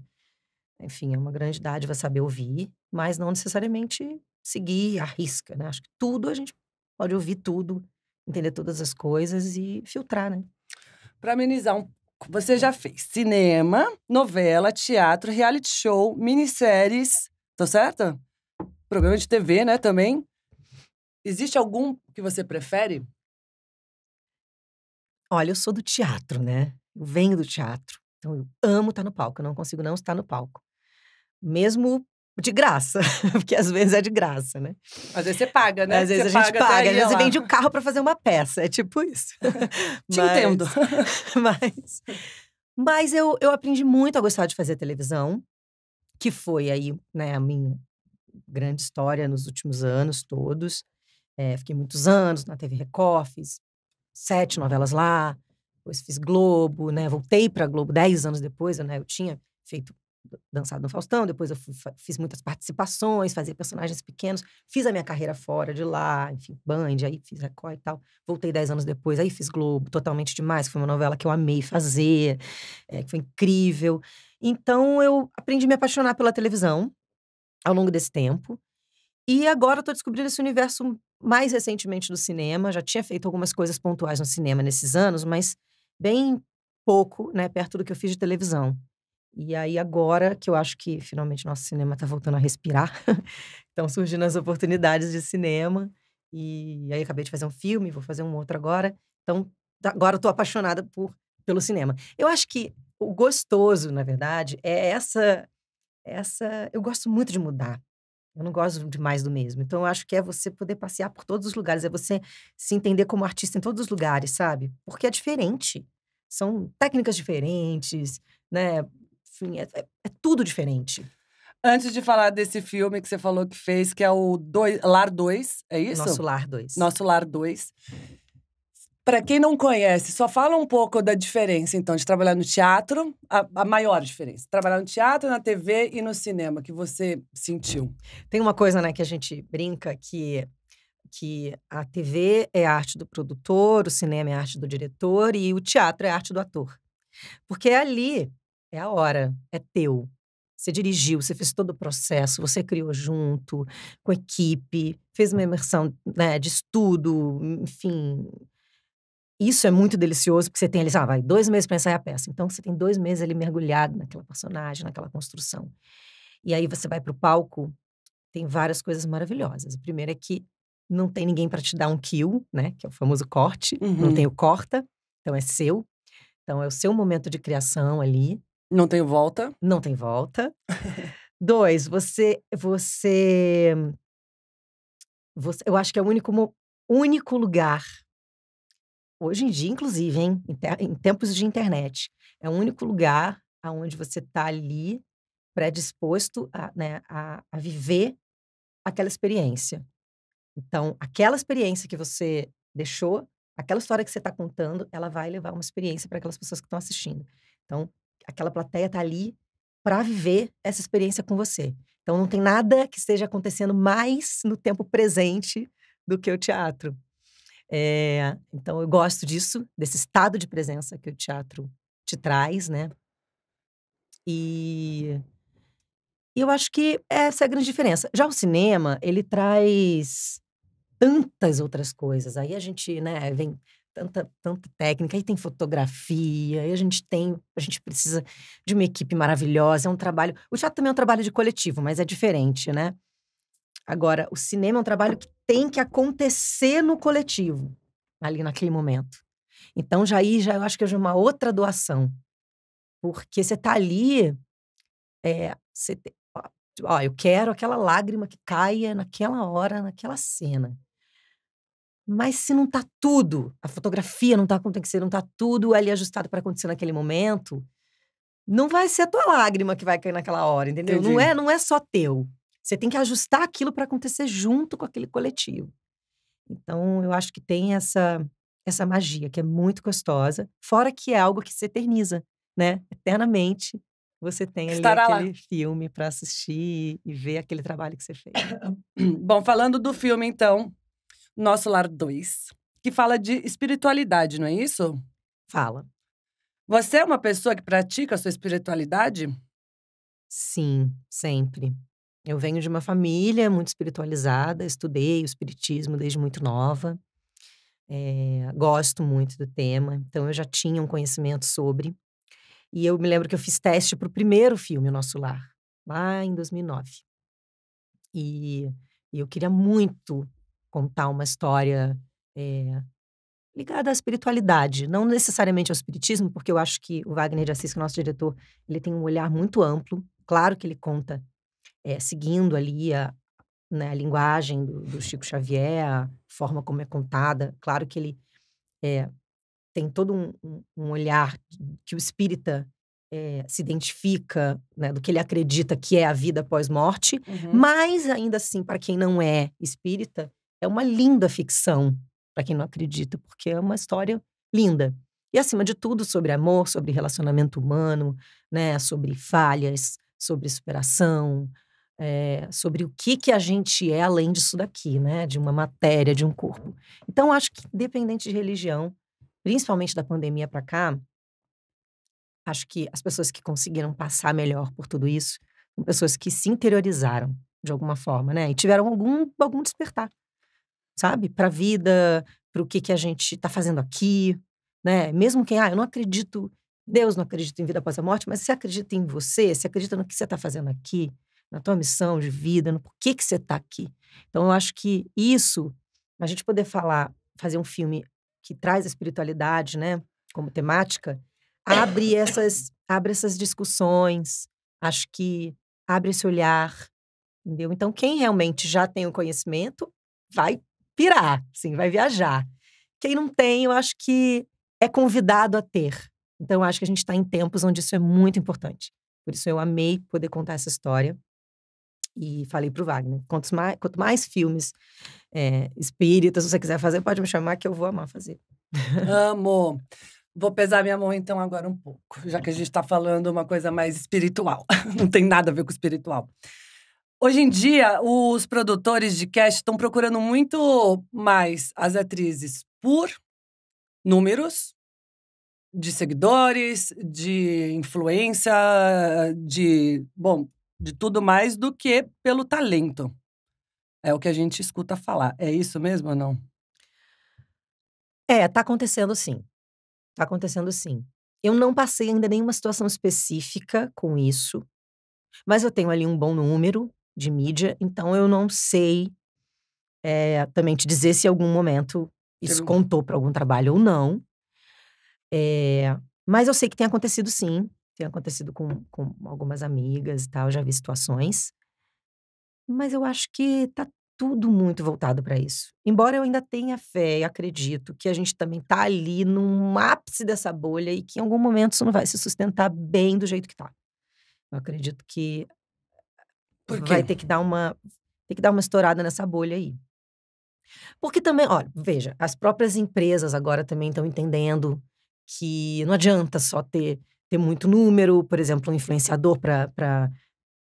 enfim, é uma grande dádiva saber ouvir, mas não necessariamente seguir a risca, né? Acho que tudo a gente pode ouvir tudo, entender todas as coisas e filtrar, né? Para amenizar um você já fez cinema, novela, teatro, reality show, minisséries, tô tá certa? Programa de TV, né, também. Existe algum que você prefere? Olha, eu sou do teatro, né? Eu venho do teatro. Então eu amo estar tá no palco, eu não consigo não estar no palco mesmo de graça, porque às vezes é de graça, né? Às vezes você paga, né? Às vezes você a gente paga, paga. às vezes vende um carro para fazer uma peça, é tipo isso. Te mas, entendo. mas mas eu, eu aprendi muito a gostar de fazer televisão, que foi aí né, a minha grande história nos últimos anos todos. É, fiquei muitos anos na TV Record, fiz sete novelas lá, depois fiz Globo, né? Voltei para Globo dez anos depois, né? Eu tinha feito dançado no Faustão, depois eu fiz muitas participações, fazia personagens pequenos, fiz a minha carreira fora de lá, enfim, Band, aí fiz Record e tal. Voltei dez anos depois, aí fiz Globo, totalmente demais, foi uma novela que eu amei fazer, é, que foi incrível. Então eu aprendi a me apaixonar pela televisão ao longo desse tempo. E agora eu tô descobrindo esse universo mais recentemente do cinema, já tinha feito algumas coisas pontuais no cinema nesses anos, mas bem pouco, né, perto do que eu fiz de televisão. E aí, agora que eu acho que finalmente nosso cinema está voltando a respirar, estão surgindo as oportunidades de cinema. E aí, acabei de fazer um filme, vou fazer um outro agora. Então, agora eu estou apaixonada por, pelo cinema. Eu acho que o gostoso, na verdade, é essa. essa Eu gosto muito de mudar. Eu não gosto demais do mesmo. Então, eu acho que é você poder passear por todos os lugares, é você se entender como artista em todos os lugares, sabe? Porque é diferente. São técnicas diferentes, né? É, é, é tudo diferente. Antes de falar desse filme que você falou que fez, que é o dois, Lar 2, é isso? Nosso Lar 2. Nosso Lar 2. Para quem não conhece, só fala um pouco da diferença, então, de trabalhar no teatro, a, a, maior diferença. Trabalhar no teatro, na TV e no cinema, que você sentiu. Tem uma coisa, né, que a gente brinca que que a TV é a arte do produtor, o cinema é a arte do diretor e o teatro é a arte do ator. Porque é ali é a hora, é teu. Você dirigiu, você fez todo o processo, você criou junto, com equipe, fez uma imersão né, de estudo, enfim. Isso é muito delicioso, porque você tem ali, ah, vai, dois meses para ensaiar a peça. Então, você tem dois meses ali mergulhado naquela personagem, naquela construção. E aí você vai para o palco, tem várias coisas maravilhosas. A primeira é que não tem ninguém para te dar um kill, né? Que é o famoso corte. Uhum. Não tem o corta, então é seu. Então é o seu momento de criação ali. Não tem volta. Não tem volta. Dois, você, você, você, eu acho que é o único, único lugar hoje em dia, inclusive, hein, em, tempos de internet, é o único lugar aonde você está ali predisposto a, né, a, a viver aquela experiência. Então, aquela experiência que você deixou, aquela história que você está contando, ela vai levar uma experiência para aquelas pessoas que estão assistindo. Então, aquela plateia tá ali para viver essa experiência com você. Então não tem nada que esteja acontecendo mais no tempo presente do que o teatro. É, então eu gosto disso, desse estado de presença que o teatro te traz, né? E eu acho que essa é a grande diferença. Já o cinema, ele traz tantas outras coisas. Aí a gente, né, vem tanta, tanta técnica, aí tem fotografia, aí a gente tem, a gente precisa de uma equipe maravilhosa, é um trabalho. O teatro também é um trabalho de coletivo, mas é diferente, né? Agora, o cinema é um trabalho que tem que acontecer no coletivo, ali naquele momento. Então, já aí, já eu acho que é uma outra doação. Porque você tá ali, é, você, ó, eu quero aquela lágrima que caia naquela hora, naquela cena. Mas se não tá tudo, a fotografia não tá como tem que ser, não tá tudo ali ajustado para acontecer naquele momento, não vai ser a tua lágrima que vai cair naquela hora, entendeu? Não é, não é só teu. Você tem que ajustar aquilo para acontecer junto com aquele coletivo. Então, eu acho que tem essa essa magia que é muito gostosa, fora que é algo que se eterniza, né? Eternamente você tem ali aquele lá. filme para assistir e ver aquele trabalho que você fez. Bom, falando do filme então, nosso Lar 2, que fala de espiritualidade, não é isso? Fala. Você é uma pessoa que pratica a sua espiritualidade? Sim, sempre. Eu venho de uma família muito espiritualizada, estudei o espiritismo desde muito nova. É, gosto muito do tema, então eu já tinha um conhecimento sobre. E eu me lembro que eu fiz teste para o primeiro filme, O Nosso Lar, lá em 2009. E, e eu queria muito contar uma história é, ligada à espiritualidade, não necessariamente ao espiritismo, porque eu acho que o Wagner de Assis, que é nosso diretor, ele tem um olhar muito amplo. Claro que ele conta é, seguindo ali a, né, a linguagem do, do, Chico Xavier, a forma como é contada. Claro que ele é, tem todo um, um, olhar que o espírita é, se identifica, né, do que ele acredita que é a vida após morte, uhum. mas ainda assim, para quem não é espírita, é uma linda ficção, para quem não acredita, porque é uma história linda. E acima de tudo, sobre amor, sobre relacionamento humano, né, sobre falhas, sobre superação, é, sobre o que, que a gente é além disso daqui, né, de uma matéria, de um corpo. Então, acho que, independente de religião, principalmente da pandemia para cá, acho que as pessoas que conseguiram passar melhor por tudo isso são pessoas que se interiorizaram de alguma forma, né, e tiveram algum, algum despertar sabe? Para a vida, para o que, que a gente está fazendo aqui, né? Mesmo quem, ah, eu não acredito, Deus não acredita em vida após a morte, mas se acredita em você, se acredita no que você está fazendo aqui, na tua missão de vida, no porquê que você está aqui. Então, eu acho que isso, a gente poder falar, fazer um filme que traz a espiritualidade, né, como temática, abre essas, abre essas discussões, acho que abre esse olhar, entendeu? Então, quem realmente já tem o conhecimento vai pirar, sim, vai viajar. Quem não tem, eu acho que é convidado a ter. Então, eu acho que a gente está em tempos onde isso é muito importante. Por isso, eu amei poder contar essa história. E falei pro Wagner: quanto mais, quanto mais filmes é, espíritas você quiser fazer, pode me chamar que eu vou amar fazer. Amo! Vou pesar minha mão então agora um pouco, já que a gente está falando uma coisa mais espiritual. Não tem nada a ver com espiritual. Hoje em dia, os produtores de cast estão procurando muito mais as atrizes por números de seguidores, de influência, de, bom, de tudo mais do que pelo talento. É o que a gente escuta falar. É isso mesmo ou não? É, tá acontecendo sim. Tá acontecendo sim. Eu não passei ainda nenhuma situação específica com isso, mas eu tenho ali um bom número de mídia, então eu não sei é, também te dizer se em algum momento isso Teve... contou para algum trabalho ou não. É, mas eu sei que tem acontecido sim, tem acontecido com, com algumas amigas e tal, já vi situações. Mas eu acho que tá tudo muito voltado para isso. Embora eu ainda tenha fé e acredito que a gente também tá ali no ápice dessa bolha e que em algum momento isso não vai se sustentar bem do jeito que tá. Eu acredito que vai ter que dar uma tem que dar uma estourada nessa bolha aí. Porque também, olha, veja, as próprias empresas agora também estão entendendo que não adianta só ter, ter muito número, por exemplo, um influenciador para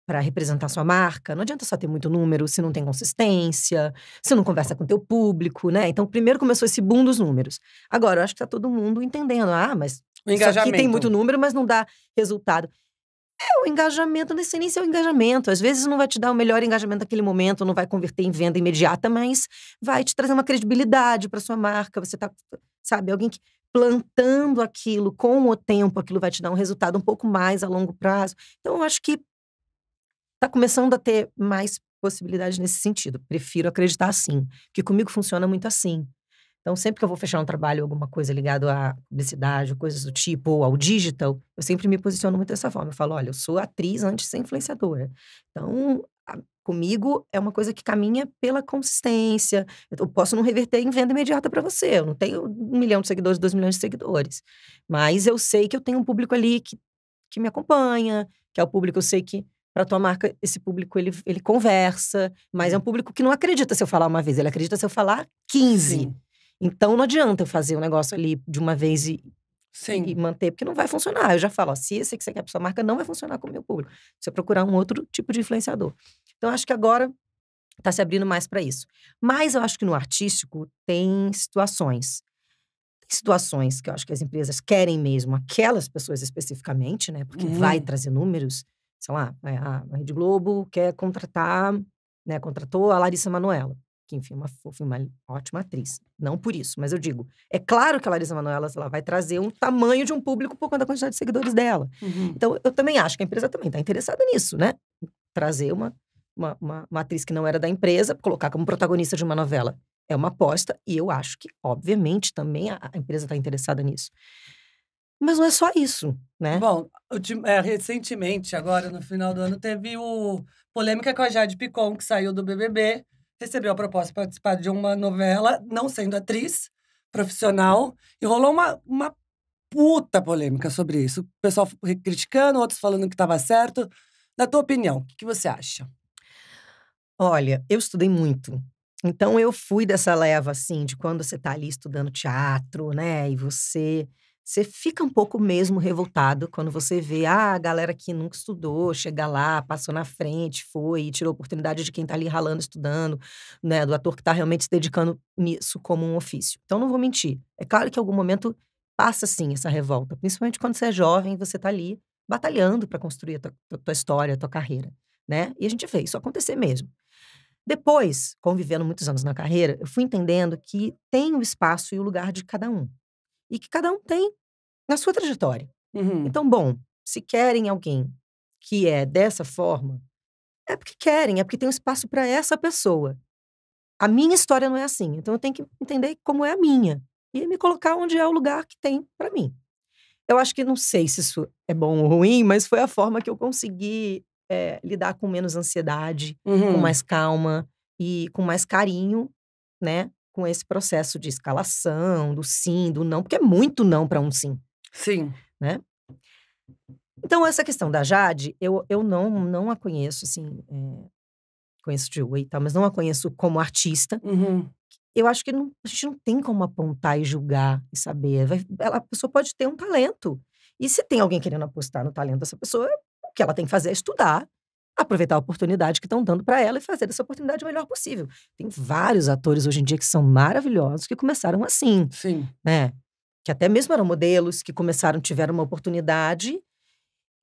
para representar sua marca. Não adianta só ter muito número se não tem consistência, se não conversa com teu público, né? Então, primeiro começou esse boom dos números. Agora, eu acho que está todo mundo entendendo. Ah, mas o engajamento. Isso aqui tem muito número, mas não dá resultado. É o engajamento, não sei nem se é o engajamento. Às vezes não vai te dar o melhor engajamento naquele momento, não vai converter em venda imediata, mas vai te trazer uma credibilidade para sua marca. Você tá, sabe, alguém que plantando aquilo com o tempo, aquilo vai te dar um resultado um pouco mais a longo prazo. Então, eu acho que tá começando a ter mais possibilidades nesse sentido. Prefiro acreditar assim, que comigo funciona muito assim. Então, sempre que eu vou fechar um trabalho, alguma coisa ligada à publicidade, coisas do tipo, ou ao digital, eu sempre me posiciono muito dessa forma. Eu falo, olha, eu sou atriz antes de ser influenciadora. Então, a, comigo é uma coisa que caminha pela consistência. Eu posso não reverter em venda imediata para você. Eu não tenho um milhão de seguidores, dois milhões de seguidores. Mas eu sei que eu tenho um público ali que, que me acompanha, que é o público, eu sei que para tua marca, esse público ele, ele conversa, mas é um público que não acredita se eu falar uma vez, ele acredita se eu falar 15. Sim. Então não adianta eu fazer um negócio ali de uma vez e, Sim. e manter, porque não vai funcionar. Eu já falo, ó, se esse que você quer para sua marca não vai funcionar com o meu público. Você procurar um outro tipo de influenciador. Então acho que agora está se abrindo mais para isso. Mas eu acho que no artístico tem situações. Tem situações que eu acho que as empresas querem mesmo, aquelas pessoas especificamente, né? Porque vai hum. trazer números. Sei lá, é, a Rede Globo quer contratar, né? Contratou a Larissa Manoela que enfim, uma fofa, uma ótima atriz. Não por isso, mas eu digo, é claro que a Larissa Manoela ela vai trazer um tamanho de um público por conta da quantidade de seguidores dela. Uhum. Então, eu também acho que a empresa também está interessada nisso, né? Trazer uma, uma, uma, uma atriz que não era da empresa, colocar como protagonista de uma novela. É uma aposta, e eu acho que, obviamente, também a, a empresa está interessada nisso. Mas não é só isso, né? Bom, é, recentemente, agora no final do ano, teve o polêmica com a Jade Picon, que saiu do BBB recebeu a proposta de participar de uma novela, não sendo atriz profissional, e rolou uma, uma puta polêmica sobre isso. O pessoal criticando, outros falando que estava certo. Na tua opinião, o que, que você acha? Olha, eu estudei muito. Então eu fui dessa leva assim de quando você está ali estudando teatro, né? E você você fica um pouco mesmo revoltado quando você vê ah, a galera que nunca estudou, chega lá, passou na frente, foi e tirou a oportunidade de quem está ali ralando, estudando, né, do ator que está realmente se dedicando nisso como um ofício. Então não vou mentir. É claro que em algum momento passa sim essa revolta, principalmente quando você é jovem, você está ali batalhando para construir a tua, a tua história, a tua carreira, né? E a gente vê isso acontecer mesmo. Depois, convivendo muitos anos na carreira, eu fui entendendo que tem o espaço e o lugar de cada um e que cada um tem na sua trajetória. Uhum. Então, bom, se querem alguém que é dessa forma, é porque querem, é porque tem um espaço para essa pessoa. A minha história não é assim, então eu tenho que entender como é a minha e me colocar onde é o lugar que tem para mim. Eu acho que não sei se isso é bom ou ruim, mas foi a forma que eu consegui é, lidar com menos ansiedade, uhum. com mais calma e com mais carinho, né? Com esse processo de escalação, do sim, do não, porque é muito não para um sim. Sim. Né? Então, essa questão da Jade, eu, eu não, não a conheço, assim. É, conheço de e tal, mas não a conheço como artista. Uhum. Eu acho que não, a gente não tem como apontar e julgar e saber. Vai, ela, a pessoa pode ter um talento. E se tem alguém querendo apostar no talento dessa pessoa, o que ela tem que fazer é estudar, aproveitar a oportunidade que estão dando para ela e fazer essa oportunidade o melhor possível. Tem vários atores hoje em dia que são maravilhosos que começaram assim. Sim. Né? que até mesmo eram modelos, que começaram, tiveram uma oportunidade,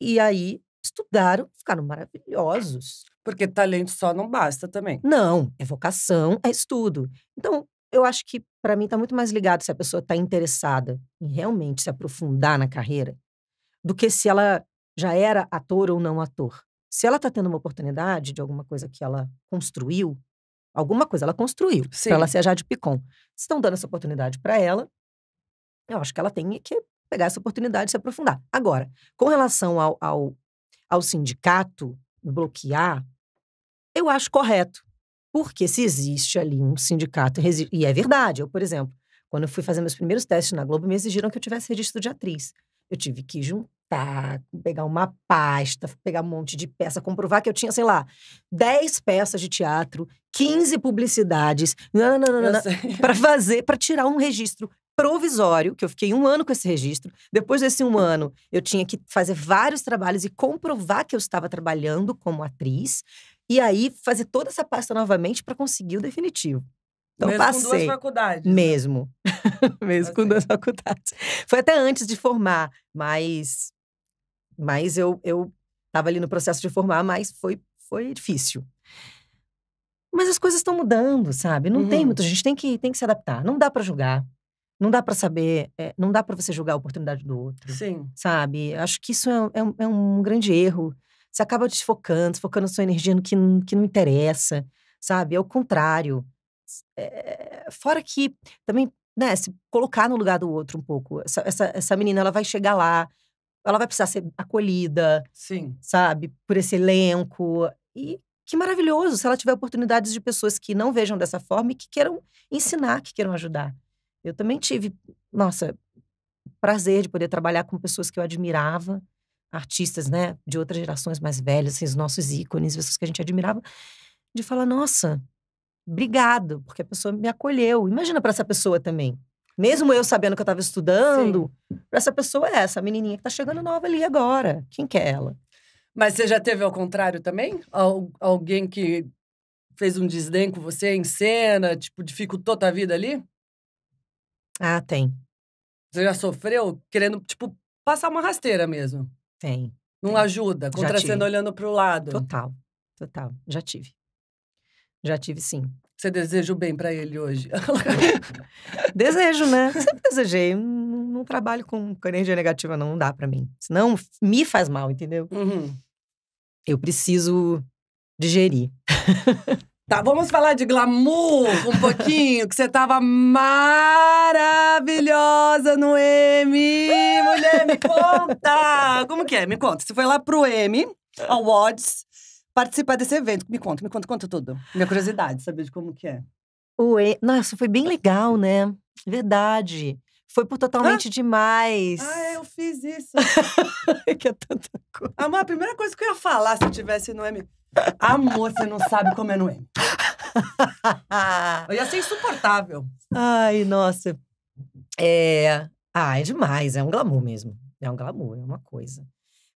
e aí estudaram, ficaram maravilhosos. Porque talento só não basta também. Não, é vocação, é estudo. Então, eu acho que para mim está muito mais ligado se a pessoa está interessada em realmente se aprofundar na carreira do que se ela já era ator ou não ator. Se ela está tendo uma oportunidade de alguma coisa que ela construiu, alguma coisa ela construiu para ela ser já de Picon. Se estão dando essa oportunidade para ela, eu acho que ela tem que pegar essa oportunidade de se aprofundar. Agora, com relação ao, ao, ao sindicato bloquear, eu acho correto. Porque se existe ali um sindicato, e é verdade, eu, por exemplo, quando eu fui fazer meus primeiros testes na Globo, me exigiram que eu tivesse registro de atriz. Eu tive que juntar, pegar uma pasta, pegar um monte de peça, comprovar que eu tinha, sei lá, 10 peças de teatro, 15 publicidades, para fazer, para tirar um registro provisório, que eu fiquei um ano com esse registro. Depois desse um ano, eu tinha que fazer vários trabalhos e comprovar que eu estava trabalhando como atriz. E aí, fazer toda essa pasta novamente para conseguir o definitivo. Então, Mesmo passei. com duas faculdades. Mesmo. Né? Mesmo passei. com duas faculdades. Foi até antes de formar, mas. Mas eu, eu tava ali no processo de formar, mas foi, foi difícil. Mas as coisas estão mudando, sabe? Não uhum. tem muito. A gente tem que, tem que se adaptar. Não dá para julgar não dá para saber, é, não dá para você julgar a oportunidade do outro. Sim. Sabe? Acho que isso é, é, um, é um grande erro. Você acaba desfocando, desfocando a sua energia no que, que não interessa, sabe? É o contrário. Eh, fora que também, né, se colocar no lugar do outro um pouco. Essa, essa, essa menina, ela vai chegar lá, ela vai precisar ser acolhida. Sim. Sabe? Por esse elenco. E que maravilhoso se ela tiver oportunidades de pessoas que não vejam dessa forma e que queiram ensinar, que queiram ajudar. Eu também tive, nossa, prazer de poder trabalhar com pessoas que eu admirava, artistas, né, de outras gerações mais velhas, assim, os nossos ícones, pessoas que a gente admirava, de falar, nossa, obrigado, porque a pessoa me acolheu. Imagina para essa pessoa também. Mesmo eu sabendo que eu estava estudando, para essa pessoa é essa menininha que está chegando nova ali agora. Quem que é ela? Mas você já teve ao contrário também? Al alguém que fez um desdém com você em cena, tipo, dificultou tua vida ali? Ah, tem. Você já sofreu querendo, tipo, passar uma rasteira mesmo? Tem. Não tem. ajuda? Contracendo olhando pro lado? Total, total. Já tive. Já tive, sim. Você deseja o bem para ele hoje? Desejo, né? Sempre desejei. Não, não trabalho com, energia negativa, não. Não dá para mim. Senão me faz mal, entendeu? Uhum. Eu preciso digerir. Tá, vamos falar de glamour um pouquinho, que você tava maravilhosa no M. Mulher, me conta! Como que é? Me conta. Você foi lá pro M, Awards, participar desse evento. Me conta, me conta, conta tudo. Minha curiosidade, saber de como que é. O Nossa, foi bem legal, né? Verdade. Foi por totalmente ah? demais. Ah, eu fiz isso. que é tanta coisa. Amor, a primeira coisa que eu ia falar se eu tivesse no M. Amor, você não sabe como é M. Eu ia ser insuportável. Ai, nossa. É. Ah, é demais. É um glamour mesmo. É um glamour, é uma coisa.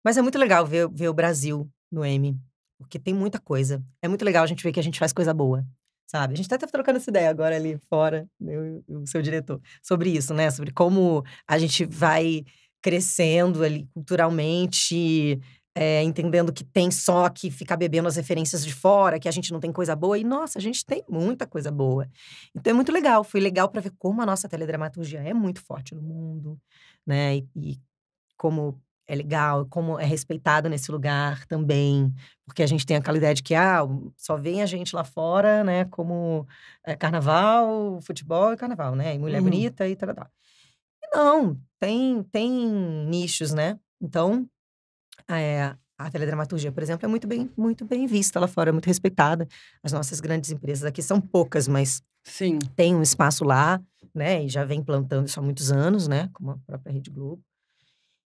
Mas é muito legal ver, ver o Brasil no M, porque tem muita coisa. É muito legal a gente ver que a gente faz coisa boa, sabe? A gente tá até trocando essa ideia agora ali fora, eu e o seu diretor, sobre isso, né? Sobre como a gente vai crescendo ali culturalmente, é, entendendo que tem só que ficar bebendo as referências de fora, que a gente não tem coisa boa. E, nossa, a gente tem muita coisa boa. Então é muito legal. Foi legal para ver como a nossa teledramaturgia é muito forte no mundo, né? E, e como é legal, como é respeitada nesse lugar também. Porque a gente tem aquela ideia de que ah, só vem a gente lá fora, né? Como é, carnaval, futebol e carnaval, né? E mulher uhum. bonita e tal, tal. E não, tem, tem nichos, né? Então, é, a teledramaturgia, por exemplo, é muito bem, muito bem vista lá fora, é muito respeitada. As nossas grandes empresas aqui são poucas, mas Sim. tem um espaço lá, né? E já vem plantando isso há muitos anos, né? Como a própria Rede Globo.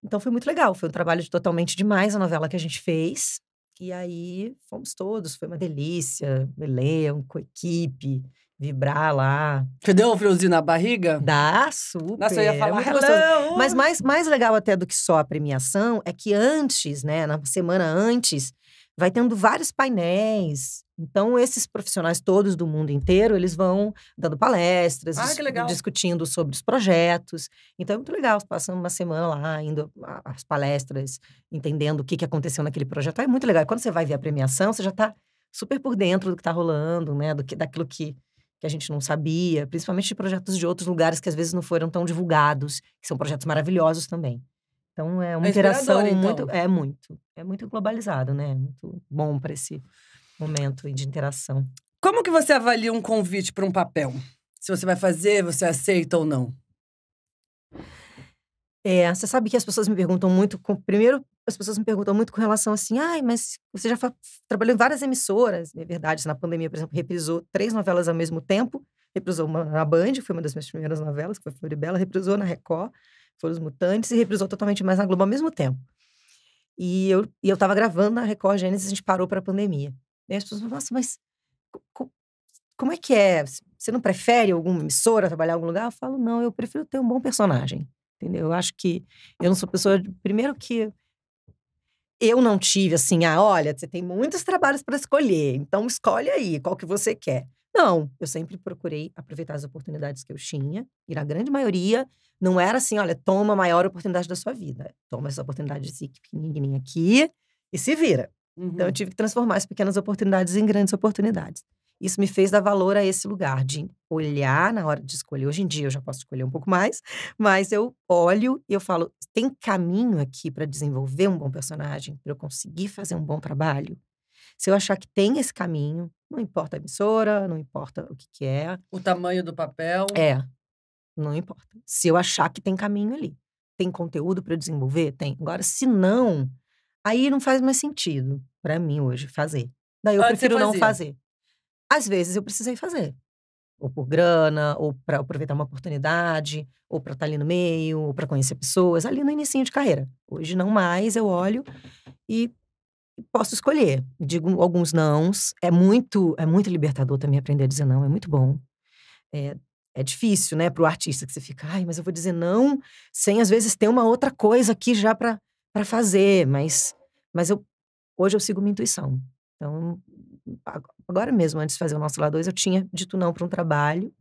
Então foi muito legal, foi um trabalho de totalmente demais a novela que a gente fez. E aí fomos todos, foi uma delícia, elenco, equipe, vibrar lá. Te deu um friozinho na barriga? Dá, super. Nossa, eu ia falar, é não. Mas mais, mais legal até do que só a premiação é que antes, né, na semana antes, vai tendo vários painéis. Então, esses profissionais todos do mundo inteiro, eles vão dando palestras, ah, discutindo sobre os projetos. Então, é muito legal. Passando uma semana lá, indo às palestras, entendendo o que, que aconteceu naquele projeto. Ah, é muito legal. E quando você vai ver a premiação, você já está super por dentro do que está rolando, né? Do que, daquilo que que a gente não sabia, principalmente de projetos de outros lugares que às vezes não foram tão divulgados, que são projetos maravilhosos também. Então é uma é interação então. muito, é muito, é muito globalizado, né? É muito bom para esse momento de interação. Como que você avalia um convite para um papel? Se você vai fazer, você aceita ou não? É, você sabe que as pessoas me perguntam muito, primeiro as pessoas me perguntam muito com relação assim, ai, mas você já trabalhou em várias emissoras. É verdade, na pandemia, por exemplo, reprisou três novelas ao mesmo tempo. Reprisou uma na Band, que foi uma das minhas primeiras novelas, que foi Floribela. Reprisou na Record, foram Os Mutantes. E reprisou totalmente mais na Globo ao mesmo tempo. E eu, e eu tava gravando na Record Gênesis, a gente parou para a pandemia. E as pessoas falam, nossa, mas como é que é? Você não prefere alguma emissora trabalhar em algum lugar? Eu falo, não, eu prefiro ter um bom personagem. Entendeu? Eu acho que eu não sou pessoa. De, primeiro que eu não tive assim, ah, olha, você tem muitos trabalhos para escolher, então escolhe aí qual que você quer. Não, eu sempre procurei aproveitar as oportunidades que eu tinha, e na grande maioria não era assim, olha, toma a maior oportunidade da sua vida. Toma essa oportunidade de pequenininha aqui e se vira. Uhum. Então eu uhum. tive que transformar as pequenas oportunidades em grandes oportunidades. Isso me fez dar valor a esse lugar, de olhar na hora de escolher. Hoje em dia eu já posso escolher um pouco mais, mas eu olho e eu falo: tem caminho aqui para desenvolver um bom personagem, para eu conseguir fazer um bom trabalho? Se eu achar que tem esse caminho, não importa a emissora, não importa o que, que é. O tamanho do papel. É, não importa. Se eu achar que tem caminho ali, tem conteúdo para eu desenvolver, tem. Agora, se não, aí não faz mais sentido para mim hoje fazer. Daí eu Antes prefiro não fazer. Às vezes eu precisei fazer. Ou por grana, ou para aproveitar uma oportunidade, ou para estar tá ali no meio, ou para conhecer pessoas, ali no início de carreira. Hoje não mais, eu olho e posso escolher. Digo alguns nãos. É muito, é muito libertador também aprender a dizer não, é muito bom. É, é difícil, né, para o artista que você fica, ai, mas eu vou dizer não, sem às vezes ter uma outra coisa aqui já para fazer, mas mas eu hoje eu sigo minha intuição. Então, agora mesmo, antes de fazer o nosso lá 2, eu tinha dito não para um trabalho.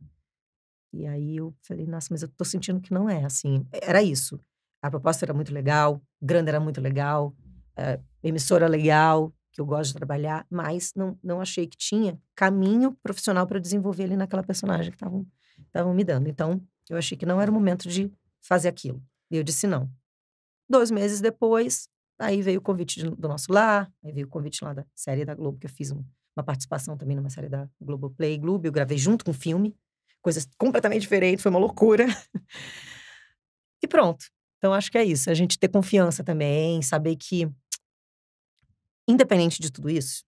E aí eu falei, nossa, mas eu tô sentindo que não é assim. Era isso. A proposta era muito legal, grana era muito legal, é, emissora legal, que eu gosto de trabalhar, mas não, não achei que tinha caminho profissional para desenvolver ali naquela personagem que estavam me dando. Então, eu achei que não era o momento de fazer aquilo. E eu disse não. Dois meses depois, aí veio o convite do nosso lar, aí veio o convite lá da série da Globo, que eu fiz um, uma participação também numa série da Globoplay Globo. Eu gravei junto com o filme, coisas completamente diferentes, foi uma loucura. e pronto. Então acho que é isso. A gente ter confiança também, saber que, independente de tudo isso,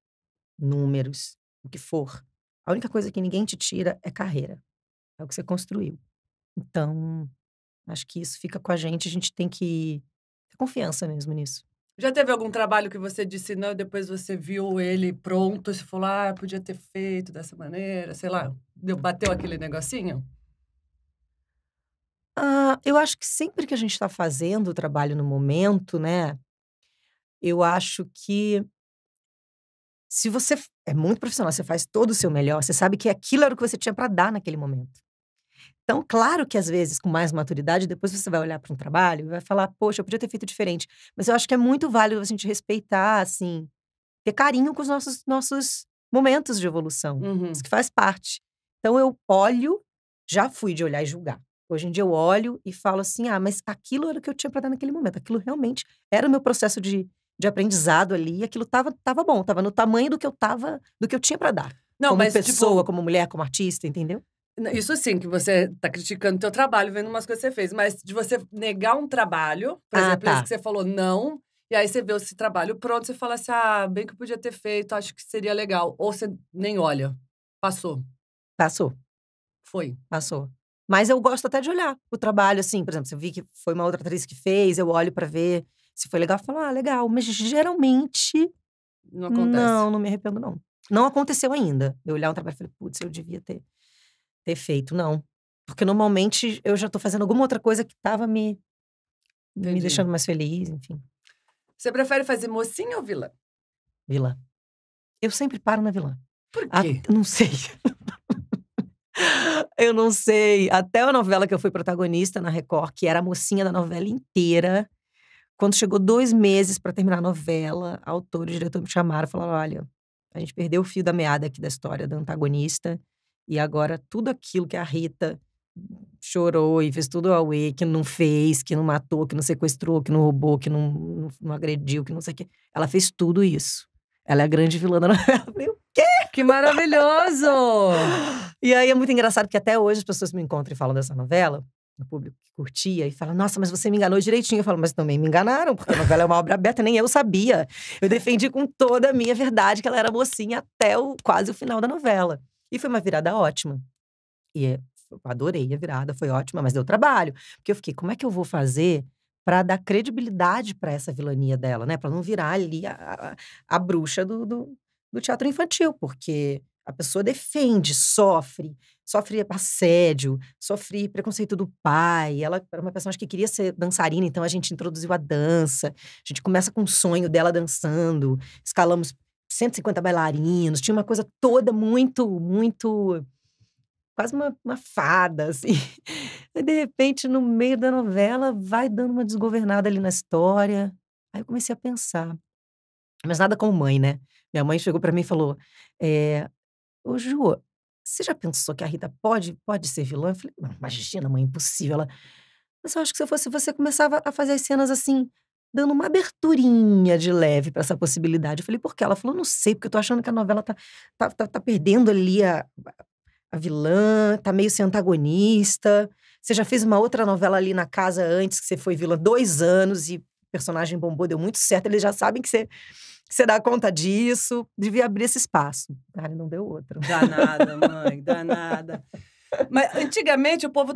números, o que for, a única coisa que ninguém te tira é carreira. É o que você construiu. Então, acho que isso fica com a gente. A gente tem que ter confiança mesmo nisso. Já teve algum trabalho que você disse não e depois você viu ele pronto e falou, ah, podia ter feito dessa maneira, sei lá, bateu aquele negocinho? Ah, eu acho que sempre que a gente está fazendo o trabalho no momento, né? Eu acho que se você é muito profissional, você faz todo o seu melhor, você sabe que aquilo era o que você tinha para dar naquele momento. Então, claro que às vezes, com mais maturidade, depois você vai olhar para um trabalho e vai falar, poxa, eu podia ter feito diferente. Mas eu acho que é muito válido a gente respeitar, assim, ter carinho com os nossos, nossos momentos de evolução. Uhum. Isso que faz parte. Então, eu olho, já fui de olhar e julgar. Hoje em dia eu olho e falo assim: ah, mas aquilo era o que eu tinha para dar naquele momento, aquilo realmente era o meu processo de, de aprendizado ali, aquilo tava, tava bom, tava no tamanho do que eu tava, do que eu tinha para dar. Não, como mas, tipo pessoa, tipo... como mulher, como artista, entendeu? Isso sim, que você tá criticando o teu trabalho, vendo umas coisas que você fez. Mas de você negar um trabalho, por ah, exemplo, tá. isso que você falou não, e aí você vê esse trabalho pronto, você fala assim, ah, bem que eu podia ter feito, acho que seria legal. Ou você nem olha. Passou. Passou. Foi. Passou. Mas eu gosto até de olhar o trabalho, assim, por exemplo, você vi que foi uma outra atriz que fez, eu olho para ver se foi legal, eu falo, ah, legal. Mas geralmente. Não acontece. Não, não me arrependo, não. Não aconteceu ainda. Eu olhar um trabalho e falei, putz, eu devia ter feito, não. Porque normalmente eu já estou fazendo alguma outra coisa que estava me, me deixando mais feliz, enfim. Você prefere fazer mocinha ou vilã? Vilã. Eu sempre paro na vilã. Por quê? A, não sei. eu não sei. Até a novela que eu fui protagonista na Record, que era a mocinha da novela inteira. Quando chegou dois meses para terminar a novela, a autor e o diretor me chamaram e falaram: olha, a gente perdeu o fio da meada aqui da história da antagonista. E agora tudo aquilo que a Rita chorou e fez tudo ao E, que não fez, que não matou, que não sequestrou, que não roubou, que não, não, não agrediu, que não sei o quê. Ela fez tudo isso. Ela é a grande vilã da novela. o quê? Que maravilhoso! e aí é muito engraçado que até hoje as pessoas me encontram e falam dessa novela, o público que curtia, e fala, nossa, mas você me enganou direitinho. Eu falo, mas também me enganaram, porque a novela é uma obra aberta, nem eu sabia. Eu defendi com toda a minha verdade que ela era mocinha até o, quase o final da novela. E foi uma virada ótima. E é, eu adorei a virada, foi ótima, mas deu trabalho. Porque eu fiquei, como é que eu vou fazer para dar credibilidade para essa vilania dela, né? Para não virar ali a, a, a bruxa do, do, do teatro infantil, porque a pessoa defende, sofre, sofre assédio, sofre preconceito do pai. Ela era uma pessoa que queria ser dançarina, então a gente introduziu a dança. A gente começa com o sonho dela dançando, escalamos 150 bailarinos, tinha uma coisa toda muito, muito. quase uma, uma fada, assim. Aí, de repente, no meio da novela, vai dando uma desgovernada ali na história. Aí eu comecei a pensar. Mas nada como mãe, né? Minha mãe chegou para mim e falou: é, Ô, Ju, você já pensou que a Rita pode, pode ser vilã? Eu falei: Não, imagina, mãe, impossível. Ela, mas eu acho que se eu fosse você, começava a fazer as cenas assim, dando uma aberturinha de leve para essa possibilidade. Eu falei, por quê? Ela falou, não sei, porque eu tô achando que a novela tá, tá, tá, tá perdendo ali a, a vilã, tá meio sem antagonista. Você já fez uma outra novela ali na casa antes, que você foi vilã dois anos e personagem bombou, deu muito certo. Eles já sabem que você, que você dá conta disso. Devia abrir esse espaço. Cara, não deu outra. Danada, mãe, danada. Mas antigamente o povo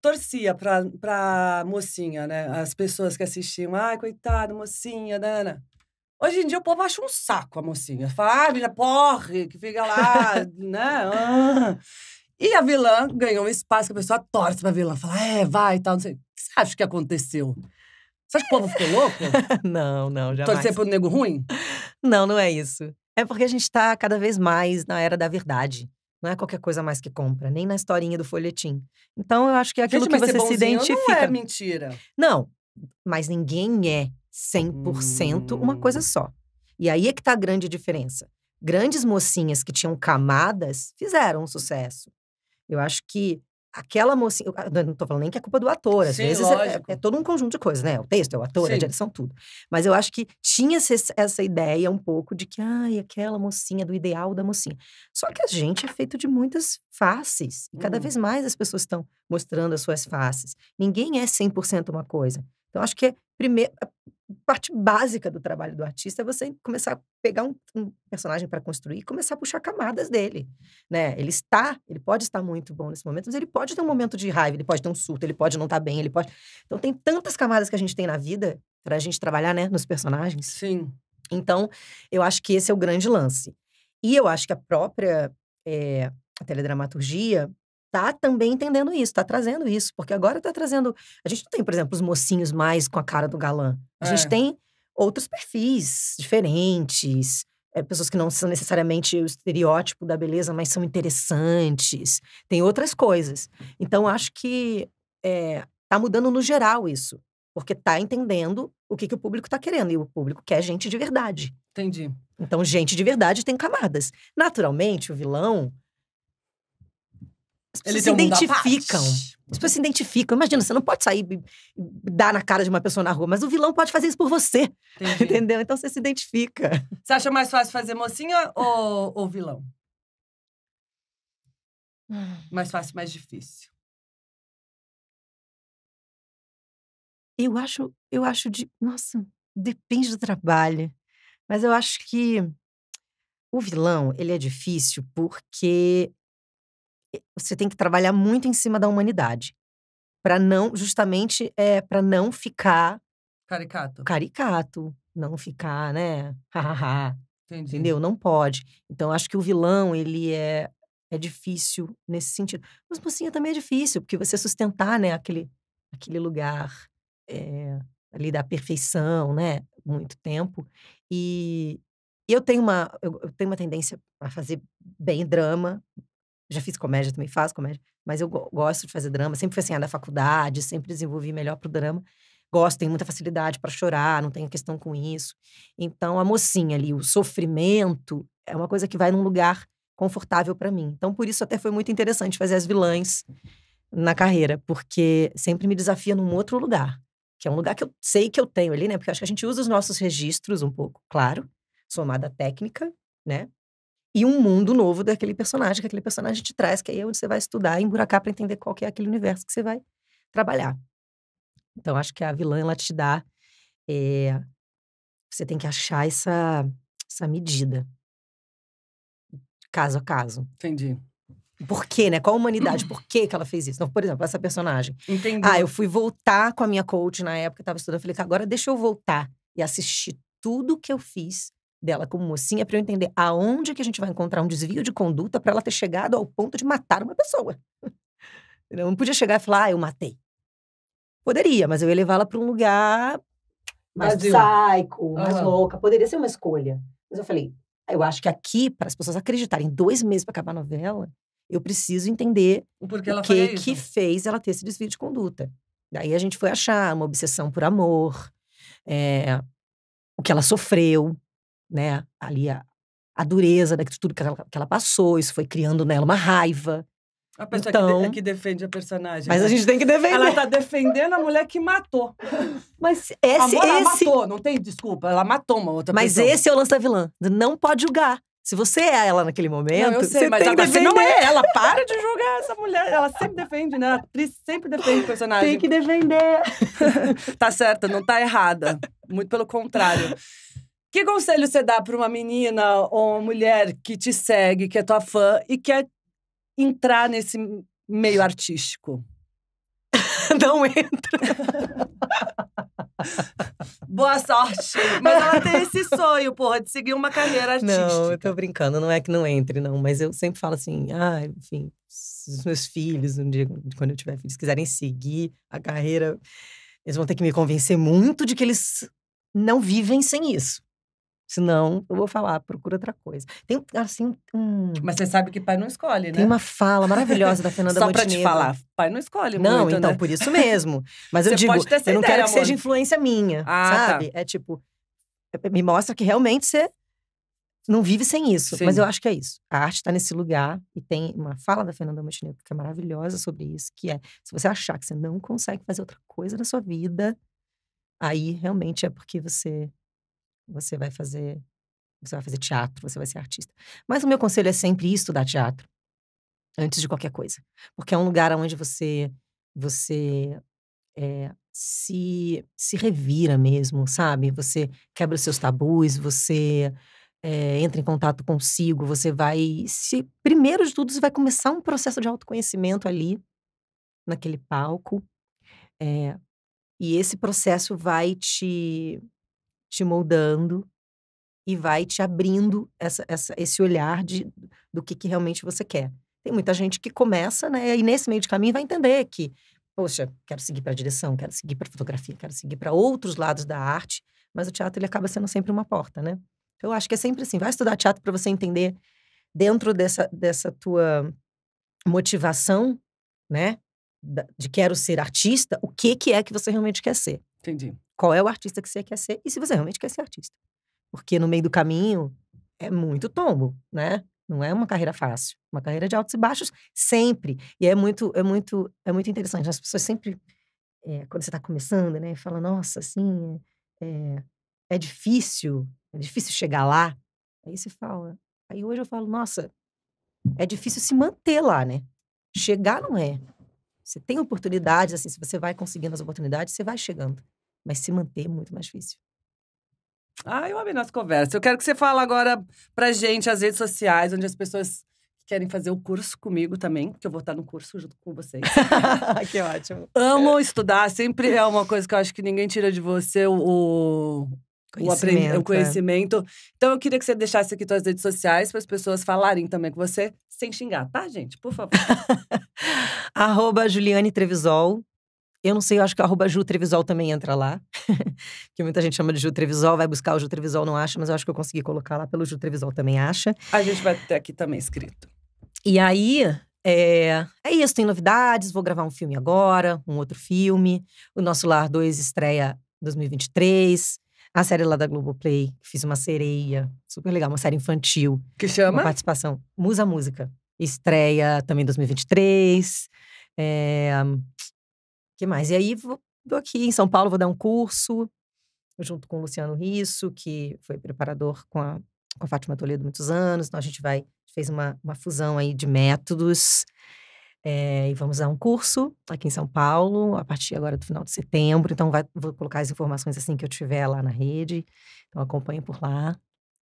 torcia pra, pra mocinha, né? As pessoas que assistiam. Ai, coitada, mocinha, Nana. Hoje em dia o povo acha um saco a mocinha. Fala, ah, menina, porre, que fica lá, né? Ah. E a vilã ganhou um espaço que a pessoa torce pra vilã. Fala, é, vai e tal, não sei. O que você acha que aconteceu? Você acha que o povo ficou louco? não, não, jamais. Torcer pro nego ruim? Não, não é isso. É porque a gente tá cada vez mais na era da verdade. Não é qualquer coisa mais que compra, nem na historinha do folhetim. Então, eu acho que é aquilo Gente, que você se identifica. Não é mentira. Não, mas ninguém é 100% hum. uma coisa hum. só. E aí é que tá a grande diferença. Grandes mocinhas que tinham camadas fizeram um sucesso. Eu acho que aquela mocinha. Ah, não tô falando nem que é culpa do ator, às Sim, vezes é, é, é todo um conjunto de coisas, né? É o texto, é o ator, é Sim. a direção, tudo. Mas eu acho que tinha essa ideia um pouco de que, ai, aquela mocinha, do ideal da mocinha. Só que a gente é feito de muitas faces. E cada hum. vez uhum. mais as pessoas estão mostrando as suas faces. Ninguém é 100% uma coisa. Então, acho que é primeiro parte básica do trabalho do artista é você começar a pegar um, um personagem para construir e começar a puxar camadas dele, né? Ele está, ele pode estar muito bom nesse momento, mas ele pode ter um momento de raiva, ele pode ter um surto, ele pode não estar tá bem, ele pode. Então tem tantas camadas que a gente tem na vida para a gente trabalhar, né, nos personagens. Sim. Então eu acho que esse é o grande lance. E eu acho que a própria é, a teledramaturgia tá também entendendo isso, tá trazendo isso, porque agora tá trazendo. A gente não tem, por exemplo, os mocinhos mais com a cara do galã. A gente é. tem outros perfis diferentes. É, pessoas que não são necessariamente o estereótipo da beleza, mas são interessantes. Tem outras coisas. Então, acho que é, tá mudando no geral isso. Porque tá entendendo o que, que o público tá querendo. E o público quer gente de verdade. Entendi. Então, gente de verdade tem camadas. Naturalmente, o vilão as pessoas se identificam. As pessoas se identificam. Imagina, você não pode sair e dar na cara de uma pessoa na rua, mas o vilão pode fazer isso por você. Entendi. Entendeu? Então você se identifica. Você acha mais fácil fazer mocinha ou, ou vilão? Hum. Mais fácil, mais difícil. Eu acho, eu acho de. Nossa, depende do trabalho. Mas eu acho que o vilão, ele é difícil porque você tem que trabalhar muito em cima da humanidade. para não, justamente, é, eh, para não ficar. Caricato. Caricato. Não ficar, né? Entendi. Entendeu? Não pode. Então, acho que o vilão, ele é, é difícil nesse sentido. Mas mocinha também é difícil, porque você sustentar, né, aquele, aquele lugar é, ali da perfeição, né, muito tempo. E, e eu tenho uma eu tenho uma tendência a fazer bem drama, já fiz comédia, também faço comédia, mas eu gosto de fazer drama. Sempre foi assim, a ah, da faculdade, sempre desenvolvi melhor pro drama. Gosto, tenho muita facilidade para chorar, não tenho questão com isso. Então, a mocinha ali, o sofrimento, é uma coisa que vai num lugar confortável para mim. Então, por isso até foi muito interessante fazer as vilãs na carreira, porque sempre me desafia num outro lugar, que é um lugar que eu sei que eu tenho ali, né? Porque acho que a gente usa os nossos registros um pouco, claro, somada técnica, né? e um mundo novo daquele personagem, que aquele personagem te traz, que aí é onde você vai estudar, e emburacar para entender qual que é aquele universo que você vai trabalhar. Então, acho que a vilã, ela te dá... É, você tem que achar essa, essa medida. Caso a caso. Entendi. Por quê, né? Qual a humanidade? Por que que ela fez isso? Então, por exemplo, essa personagem. Entendi. Ah, eu fui voltar com a minha coach na época, eu tava estudando. Eu falei, agora deixa eu voltar e assistir tudo que eu fiz dela como mocinha para eu entender aonde que a gente vai encontrar um desvio de conduta para ela ter chegado ao ponto de matar uma pessoa. Eu não podia chegar e falar, ah, eu matei. Poderia, mas eu ia levá-la para um lugar mais psycho, mais uhum. louca. Poderia ser uma escolha. Mas eu falei, eu acho que aqui, para as pessoas acreditarem dois meses para acabar a novela, eu preciso entender o, o que, que fez ela ter esse desvio de conduta. Daí a gente foi achar uma obsessão por amor, é, o que ela sofreu, né, ali a, a dureza de tudo que ela, que ela passou, isso foi criando nela uma raiva. A pessoa então, que, de, então que defende a personagem. Mas né? a gente tem que defender. Ela tá defendendo a mulher que matou. Mas esse. Amor, esse... matou, não tem desculpa. Ela matou uma outra mas pessoa. Mas esse é o lance da vilã. Não pode julgar. Se você é ela naquele momento, não, eu sei, você mas tem agora, não é ela. Para de julgar essa mulher. Ela sempre defende, né? A atriz sempre defende o personagem. Tem que defender. tá certa, não tá errada. Muito pelo contrário. Que conselho você dá para uma menina ou uma mulher que te segue, que é tua fã e quer entrar nesse meio artístico? Não entra. Boa sorte. Mas ela tem esse sonho, porra, de seguir uma carreira artística. Não, eu tô brincando. Não é que não entre, não. Mas eu sempre falo assim, ah, enfim, os meus filhos, um dia, quando eu tiver filhos, quiserem seguir a carreira, eles vão ter que me convencer muito de que eles não vivem sem isso. Senão, eu vou falar, procura outra coisa. Tem, assim, um... Mas você sabe que pai não escolhe, né? Tem uma fala maravilhosa da Fernanda Montenegro. Só pra te falar, pai não escolhe Não, muito, então, né? por isso mesmo. Mas eu digo, eu ideia, não quero amor. que seja influência minha, ah, tá. sabe? Tá. É tipo, é, é, me mostra que realmente você não vive sem isso. Sim. Mas eu acho que é isso. A arte está nesse lugar e tem uma fala da Fernanda Montenegro que é maravilhosa sobre isso, que é, se você achar que você não consegue fazer outra coisa na sua vida, aí realmente é porque você você vai fazer, você vai fazer teatro, você vai ser artista. Mas o meu conselho é sempre estudar teatro antes de qualquer coisa, porque é um lugar onde você você é, se se revira mesmo, sabe? Você quebra os seus tabus, você é, entra em contato consigo, você vai se primeiro de tudo você vai começar um processo de autoconhecimento ali naquele palco. É, e esse processo vai te te moldando e vai te abrindo essa, essa, esse olhar de, do que, que realmente você quer. Tem muita gente que começa, né? E nesse meio de caminho vai entender que, poxa, quero seguir para a direção, quero seguir para fotografia, quero seguir para outros lados da arte, mas o teatro ele acaba sendo sempre uma porta, né? Então, eu acho que é sempre assim, vai estudar teatro para você entender dentro dessa, dessa tua motivação, né? De quero ser artista, o que que é que você realmente quer ser. Entendi qual é o artista que você quer ser e se você realmente quer ser artista. Porque no meio do caminho é muito tombo, né? Não é uma carreira fácil, uma carreira de altos e baixos sempre. E é muito, é muito, é muito interessante. As pessoas sempre, é, quando você está começando, né, fala, nossa, assim, é, é, é difícil, é difícil chegar lá. Aí você fala, aí hoje eu falo, nossa, é difícil se manter lá, né? Chegar não é. Você tem oportunidades, assim, se você vai conseguindo as oportunidades, você vai chegando. Mas se manter é muito mais difícil. Ah, eu amei nossa conversa. Eu quero que você fale agora pra gente as redes sociais, onde as pessoas querem fazer o curso comigo também, porque eu vou estar no curso junto com vocês. que ótimo. Amo estudar, sempre é uma coisa que eu acho que ninguém tira de você, o, conhecimento, o, o conhecimento. É. Então eu queria que você deixasse aqui suas redes sociais para as pessoas falarem também com você, sem xingar, tá, gente? Por favor. Arroba Juliane Trevisol eu não sei, eu acho que arroba Ju Trevisol também entra lá. que muita gente chama de Ju Trevisol, vai buscar o Ju Trevisol, não acha, mas eu acho que eu consegui colocar lá pelo Ju Trevisol também acha. A gente vai ter aqui também escrito. E aí, é, é isso, tem novidades, vou gravar um filme agora, um outro filme. O Nosso Lar 2 estreia 2023. A série lá da Globoplay, fiz uma sereia, super legal, uma série infantil. Que chama? participação. Musa Música. Estreia também 2023. É, que mais? E aí, vou, aqui em São Paulo, vou dar um curso junto com o Luciano Risso, que foi preparador com a, com a Fátima Toledo muitos anos. Então, a gente vai, fez uma, uma fusão aí de métodos. É, e vamos dar um curso aqui em São Paulo, a partir agora do final de setembro. Então, vai, vou colocar as informações assim que eu tiver lá na rede. Então, acompanhe por lá.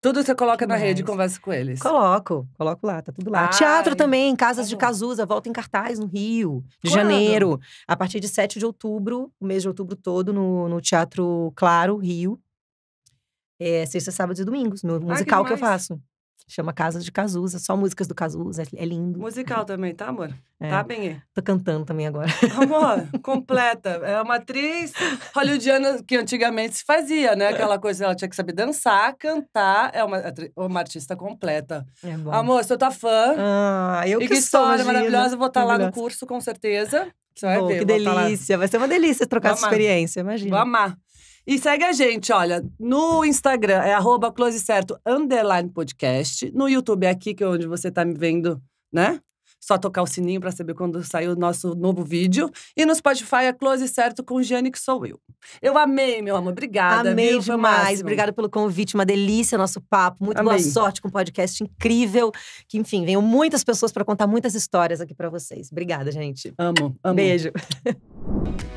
Tudo você coloca que na mais? rede e conversa com eles. Coloco, coloco lá, tá tudo lá. Ai, Teatro também, Casas tá de Cazuza, volta em cartaz no Rio, de Quando? janeiro. A partir de 7 de outubro, o mês de outubro todo, no, no Teatro Claro, Rio. É, sexta, sábado e domingos, no musical Ai, que, que eu faço. Chama Casa de Cazuza, só músicas do Cazuza, é, é lindo. Musical também, tá, amor? É. Tá bem? Tô cantando também agora. Amor, completa. É uma atriz hollywoodiana que antigamente se fazia, né? Aquela coisa, ela tinha que saber dançar, cantar. É uma, uma artista completa. É bom. Amor, sou tua fã. Ah, eu e que, que história sou, maravilhosa. Vou estar tá lá no curso, com certeza. Você vai Pô, ver, que tá delícia. Vai ser uma delícia trocar essa experiência, imagina. Vou amar. E segue a gente, olha, no Instagram é arroba closecerto underline podcast. No YouTube é aqui que é onde você tá me vendo, né? Só tocar o sininho para saber quando sair o nosso novo vídeo. E no Spotify é Close Certo com Jane, que sou eu. Eu amei, meu amor. Obrigada. Amei viu? demais. Obrigada pelo convite. Uma delícia o nosso papo. Muito amei. boa sorte com um podcast incrível. Que, enfim, venham muitas pessoas para contar muitas histórias aqui para vocês. Obrigada, gente. Amo, amo. Beijo.